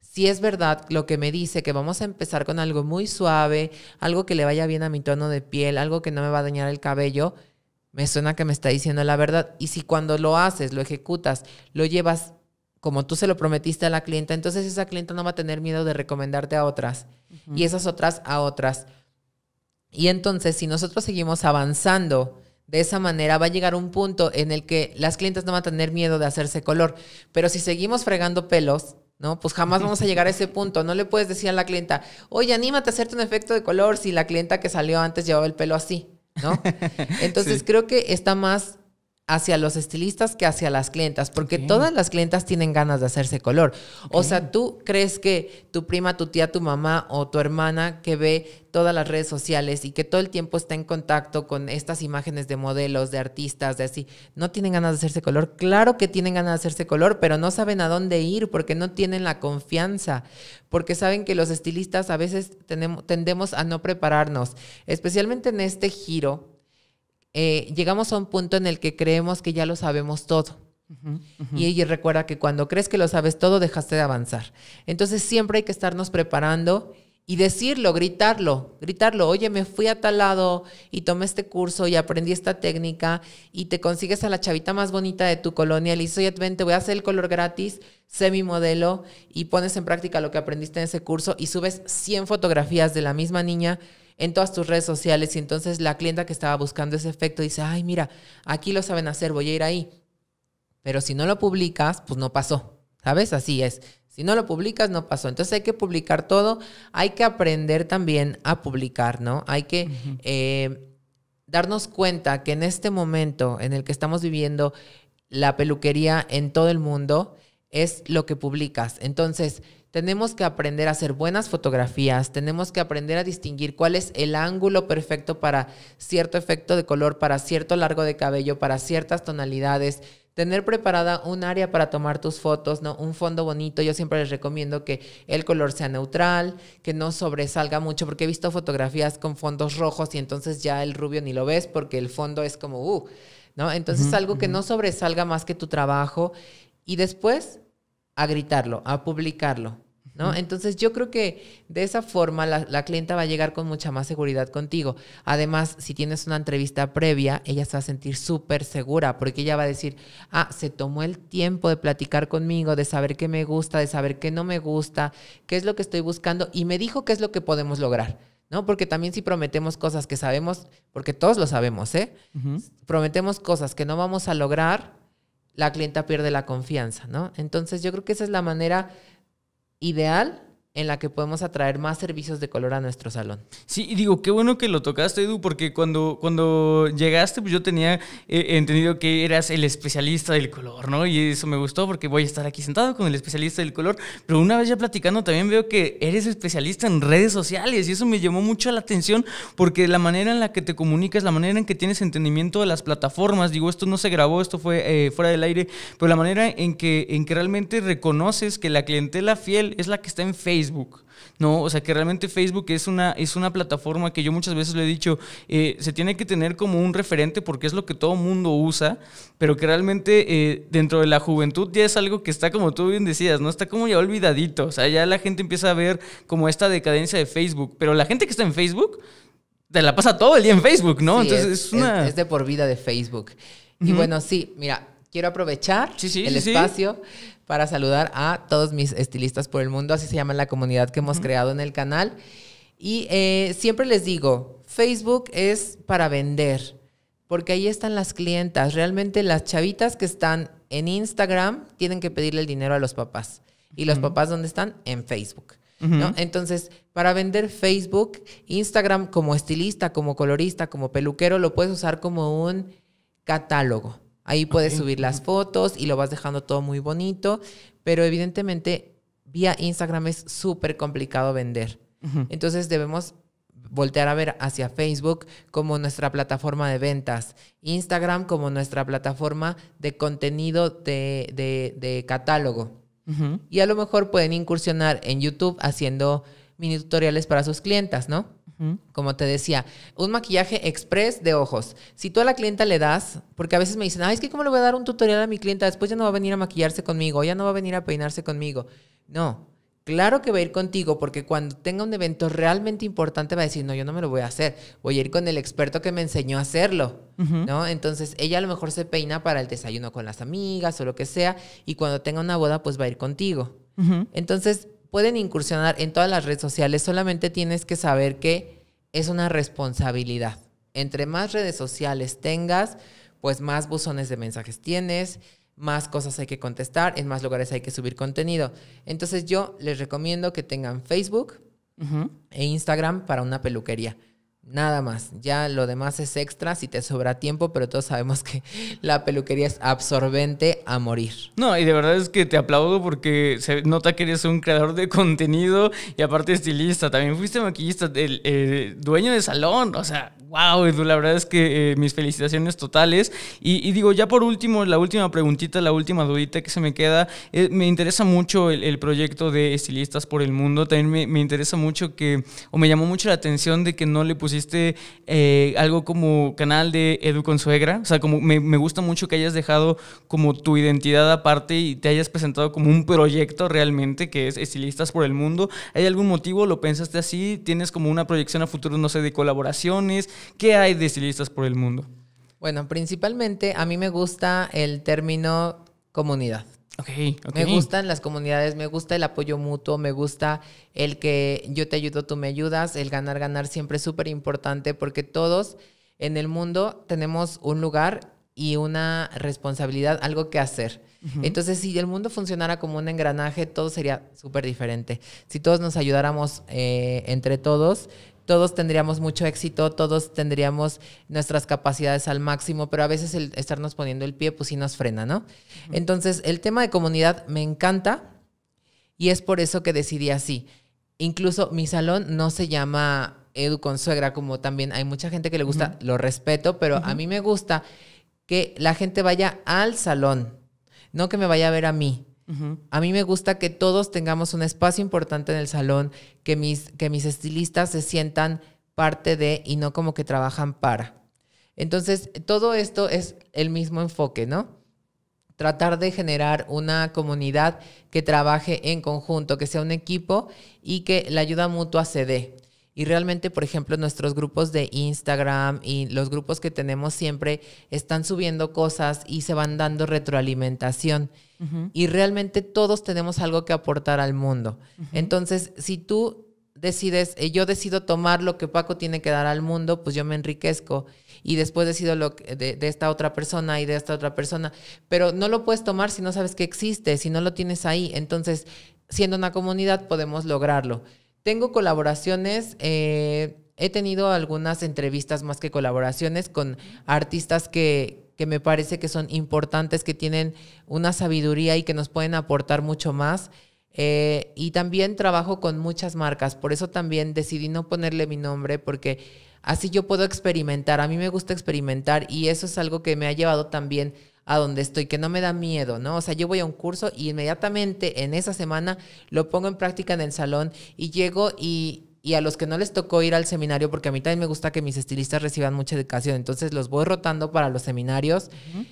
Si es verdad lo que me dice, que vamos a empezar con algo muy suave, algo que le vaya bien a mi tono de piel, algo que no me va a dañar el cabello, me suena que me está diciendo la verdad. Y si cuando lo haces, lo ejecutas, lo llevas como tú se lo prometiste a la clienta, entonces esa clienta no va a tener miedo de recomendarte a otras y esas otras a otras. Y entonces, si nosotros seguimos avanzando de esa manera, va a llegar un punto en el que las clientas no van a tener miedo de hacerse color. Pero si seguimos fregando pelos, ¿no? Pues jamás vamos a llegar a ese punto. No le puedes decir a la clienta, oye, anímate a hacerte un efecto de color si la clienta que salió antes llevaba el pelo así, ¿no? Entonces, creo que está más hacia los estilistas que hacia las clientas, porque todas las clientas tienen ganas de hacerse color. O sea, tú crees que tu prima, tu tía, tu mamá o tu hermana que ve todas las redes sociales y que todo el tiempo está en contacto con estas imágenes de modelos, de artistas, de así, no tienen ganas de hacerse color. Claro que tienen ganas de hacerse color, pero no saben a dónde ir porque no tienen la confianza, porque saben que los estilistas a veces tenemos, tendemos a no prepararnos, especialmente en este giro eh, llegamos a un punto en el que creemos que ya lo sabemos todo. Y ella recuerda que cuando crees que lo sabes todo, dejaste de avanzar. Entonces siempre hay que estarnos preparando y decirlo, gritarlo, gritarlo, oye, me fui a tal lado y tomé este curso y aprendí esta técnica y te consigues a la chavita más bonita de tu colonia, le dices, oye, te voy a hacer el color gratis, sé mi modelo y pones en práctica lo que aprendiste en ese curso y subes 100 fotografías de la misma niña en todas tus redes sociales y entonces la clienta que estaba buscando ese efecto dice, ay, mira, aquí lo saben hacer, voy a ir ahí. Pero si no lo publicas, pues no pasó, ¿sabes? Así es. Si no lo publicas, no pasó. Entonces hay que publicar todo, hay que aprender también a publicar, ¿no? Hay que eh, darnos cuenta que en este momento en el que estamos viviendo la peluquería en todo el mundo es lo que publicas. Entonces, tenemos que aprender a hacer buenas fotografías, tenemos que aprender a distinguir cuál es el ángulo perfecto para cierto efecto de color, para cierto largo de cabello, para ciertas tonalidades, tener preparada un área para tomar tus fotos, ¿no? Un fondo bonito. Yo siempre les recomiendo que el color sea neutral, que no sobresalga mucho, porque he visto fotografías con fondos rojos y entonces ya el rubio ni lo ves porque el fondo es como, uh, ¿no? Entonces algo que no sobresalga más que tu trabajo. Y después a gritarlo, a publicarlo, ¿no? Entonces yo creo que de esa forma la, clienta va a llegar con mucha más seguridad contigo. Además, si tienes una entrevista previa, ella se va a sentir súper segura porque ella va a decir, ah, se tomó el tiempo de platicar conmigo, de saber qué me gusta, de saber qué no me gusta, qué es lo que estoy buscando y me dijo qué es lo que podemos lograr. ¿No? Porque también si prometemos cosas que sabemos, porque todos lo sabemos, ¿eh? Prometemos cosas que no vamos a lograr, la clienta pierde la confianza, ¿no? Entonces yo creo que esa es la manera ideal en la que podemos atraer más servicios de color a nuestro salón. Sí, y digo, qué bueno que lo tocaste, Edu, porque cuando, cuando llegaste, pues yo tenía eh, entendido que eras el especialista del color, ¿no? Y eso me gustó porque voy a estar aquí sentado con el especialista del color, pero una vez ya platicando también veo que eres especialista en redes sociales y eso me llamó mucho la atención porque la manera en la que te comunicas, la manera en que tienes entendimiento de las plataformas, digo, esto no se grabó, esto fue eh, fuera del aire, pero la manera en que, en que realmente reconoces que la clientela fiel es la que está en Facebook, Facebook, ¿no? O sea, que realmente Facebook es una, es una plataforma que yo muchas veces le he dicho, eh, se tiene que tener como un referente porque es lo que todo mundo usa, pero que realmente eh, dentro de la juventud ya es algo que está, como tú bien decías, ¿no? Está como ya olvidadito, o sea, ya la gente empieza a ver como esta decadencia de Facebook, pero la gente que está en Facebook te la pasa todo el día en Facebook, ¿no? Entonces es, una... Es, de por vida de Facebook. Y bueno, sí, mira, quiero aprovechar el espacio para saludar a todos mis estilistas por el mundo, así se llama la comunidad que hemos creado en el canal. Y eh, siempre les digo, Facebook es para vender, porque ahí están las clientas. Realmente las chavitas que están en Instagram tienen que pedirle el dinero a los papás. ¿Y los papás dónde están? En Facebook. Entonces, para vender Facebook, Instagram como estilista, como colorista, como peluquero, lo puedes usar como un catálogo. Ahí puedes subir las fotos y lo vas dejando todo muy bonito, pero evidentemente vía Instagram es súper complicado vender. Entonces debemos voltear a ver hacia Facebook como nuestra plataforma de ventas, Instagram como nuestra plataforma de contenido de, catálogo. Y a lo mejor pueden incursionar en YouTube haciendo mini tutoriales para sus clientas, ¿no? Como te decía, un maquillaje express de ojos. Si tú a la clienta le das, porque a veces me dicen, ay, es que cómo le voy a dar un tutorial a mi clienta, después ya no va a venir a maquillarse conmigo, ya no va a venir a peinarse conmigo. No, Claro que va a ir contigo porque cuando tenga un evento realmente importante va a decir, no, yo no me lo voy a hacer, voy a ir con el experto que me enseñó a hacerlo, ¿no? Entonces ella a lo mejor se peina para el desayuno con las amigas o lo que sea y cuando tenga una boda pues va a ir contigo. Entonces pueden incursionar en todas las redes sociales, solamente tienes que saber que es una responsabilidad. Entre más redes sociales tengas, pues más buzones de mensajes tienes, más cosas hay que contestar, en más lugares hay que subir contenido. Entonces yo les recomiendo que tengan Facebook e Instagram para una peluquería. Nada más. Ya lo demás es extra si te sobra tiempo, pero todos sabemos que la peluquería es absorbente a morir. No, y de verdad es que te aplaudo porque se nota que eres un creador de contenido y aparte estilista. También fuiste maquillista, eh, dueño de salón. O sea, wow, la verdad es que eh, mis felicitaciones totales. Y, digo, ya por último, la última preguntita, la última dudita que se me queda. Eh, me interesa mucho el, proyecto de Estilistas por el Mundo. También me, me interesa mucho que, o me llamó mucho la atención de que no le pusiste este algo como canal de Edu con suegra. O sea, como me, me, gusta mucho que hayas dejado como tu identidad aparte y te hayas presentado como un proyecto realmente que es Estilistas por el Mundo. ¿Hay algún motivo? ¿Lo pensaste así? ¿Tienes como una proyección a futuro, no sé, de colaboraciones? ¿Qué hay de Estilistas por el Mundo? Bueno, principalmente a mí me gusta el término comunidad. Okay, Me gustan las comunidades, me gusta el apoyo mutuo, me gusta el que yo te ayudo, tú me ayudas, el ganar, ganar siempre es súper importante porque todos en el mundo tenemos un lugar y una responsabilidad, algo que hacer. Entonces, si el mundo funcionara como un engranaje, todo sería súper diferente. Si todos nos ayudáramos eh, entre todos, todos tendríamos mucho éxito, todos tendríamos nuestras capacidades al máximo, pero a veces el estarnos poniendo el pie, pues sí nos frena, ¿no? Entonces, el tema de comunidad me encanta y es por eso que decidí así. Incluso mi salón no se llama Edu con suegra, como también hay mucha gente que le gusta, lo respeto, pero a mí me gusta que la gente vaya al salón, no que me vaya a ver a mí. A mí me gusta que todos tengamos un espacio importante en el salón, que mis, que mis estilistas se sientan parte de y no como que trabajan para. Entonces, todo esto es el mismo enfoque, ¿no? Tratar de generar una comunidad que trabaje en conjunto, que sea un equipo y que la ayuda mutua se dé. Y realmente, por ejemplo, nuestros grupos de Instagram y los grupos que tenemos siempre están subiendo cosas y se van dando retroalimentación y realmente todos tenemos algo que aportar al mundo. Entonces, si tú decides, eh, yo decido tomar lo que Paco tiene que dar al mundo, pues yo me enriquezco y después decido lo de, esta otra persona y de esta otra persona, pero no lo puedes tomar si no sabes que existe, si no lo tienes ahí. Entonces, siendo una comunidad podemos lograrlo. Tengo colaboraciones. Eh, he tenido algunas entrevistas más que colaboraciones con artistas que, que me parece que son importantes, que tienen una sabiduría y que nos pueden aportar mucho más. Eh, y también trabajo con muchas marcas, por eso también decidí no ponerle mi nombre, porque así yo puedo experimentar. A mí me gusta experimentar y eso es algo que me ha llevado también a donde estoy, que no me da miedo, ¿no? O sea, yo voy a un curso y inmediatamente en esa semana lo pongo en práctica en el salón y llego y, y a los que no les tocó ir al seminario, porque a mí también me gusta que mis estilistas reciban mucha educación, entonces los voy rotando para los seminarios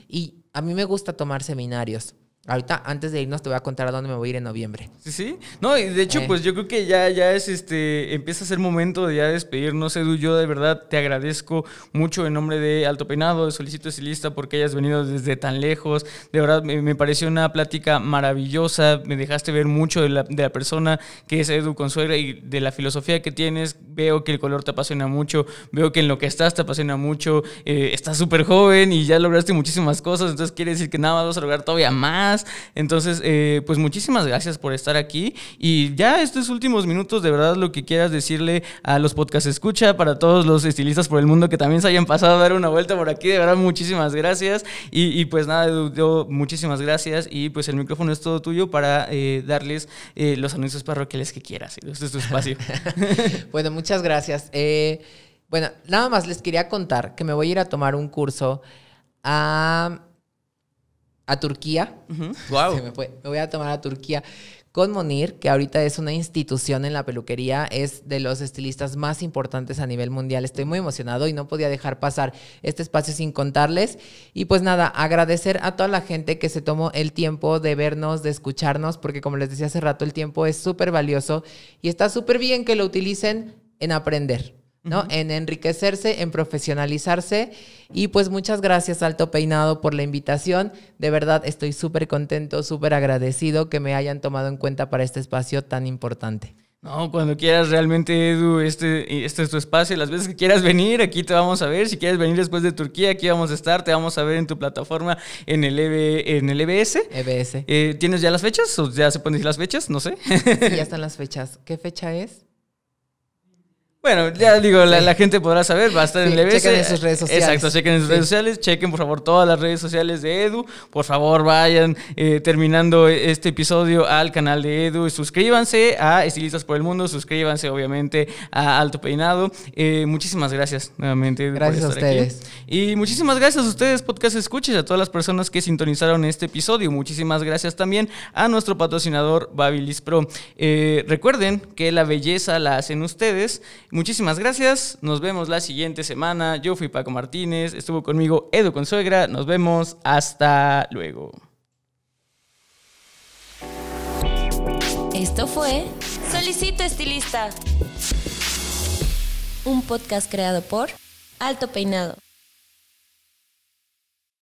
y a mí me gusta tomar seminarios. Ahorita, antes de irnos, te voy a contar a dónde me voy a ir en noviembre. Sí, sí. No, y de hecho, eh. pues yo creo que ya, ya es este. Empieza a ser momento de ya despedirnos, Edu. Yo de verdad te agradezco mucho en nombre de Alto Peinado, de Solicito Estilista, porque hayas venido desde tan lejos. De verdad, me, me, pareció una plática maravillosa. Me dejaste ver mucho de la, de la persona que es Edu Consuegra y de la filosofía que tienes, veo que el color te apasiona mucho, veo que en lo que estás te apasiona mucho, eh, estás súper joven y ya lograste muchísimas cosas, entonces quiere decir que nada más vas a lograr todavía más. Entonces, eh, pues muchísimas gracias por estar aquí y ya estos últimos minutos, de verdad, lo que quieras decirle a los podcasts escucha, para todos los estilistas por el mundo que también se hayan pasado a dar una vuelta por aquí, de verdad, muchísimas gracias. Y, pues nada, yo, muchísimas gracias y pues el micrófono es todo tuyo para eh, darles los anuncios parroquiales que quieras. Este es tu espacio. bueno, muchas gracias. Eh, bueno, nada más les quería contar que me voy a ir a tomar un curso a, a Turquía. wow. me, me voy a tomar a Turquía con Monir, que ahorita es una institución en la peluquería, es de los estilistas más importantes a nivel mundial. Estoy muy emocionado y no podía dejar pasar este espacio sin contarles. Y pues nada, agradecer a toda la gente que se tomó el tiempo de vernos, de escucharnos, porque como les decía hace rato, el tiempo es súper valioso y está súper bien que lo utilicen en aprender. ¿no? En enriquecerse, en profesionalizarse. Y pues muchas gracias, Alto Peinado, por la invitación. De verdad estoy súper contento, súper agradecido que me hayan tomado en cuenta para este espacio tan importante. No, cuando quieras realmente, Edu, este, este es tu espacio. Las veces que quieras venir, aquí te vamos a ver. Si quieres venir después de Turquía, aquí vamos a estar. Te vamos a ver en tu plataforma en el, e en EBS. E e eh, ¿Tienes ya las fechas? ¿O ya se ponen las fechas? No sé. ya están las fechas. ¿Qué fecha es? Bueno, ya digo, la, gente podrá saber, va a estar en el e Chequen en sus redes sociales. Exacto, chequen en sus redes sociales, chequen por favor todas las redes sociales de Edu. Por favor, vayan eh, terminando este episodio al canal de Edu. Suscríbanse a Estilistas por el Mundo, suscríbanse obviamente a Alto Peinado. Eh, muchísimas gracias nuevamente. Gracias a ustedes. Y muchísimas gracias a ustedes, Podcast Escuches, a todas las personas que sintonizaron este episodio. Muchísimas gracias también a nuestro patrocinador Babilis Pro. Eh, recuerden que la belleza la hacen ustedes. Muchísimas gracias. Nos vemos la siguiente semana. Yo fui Paco Martínez. Estuvo conmigo Edu Consuegra. Nos vemos. Hasta luego. Esto fue Solicito Estilista. Un podcast creado por Alto Peinado.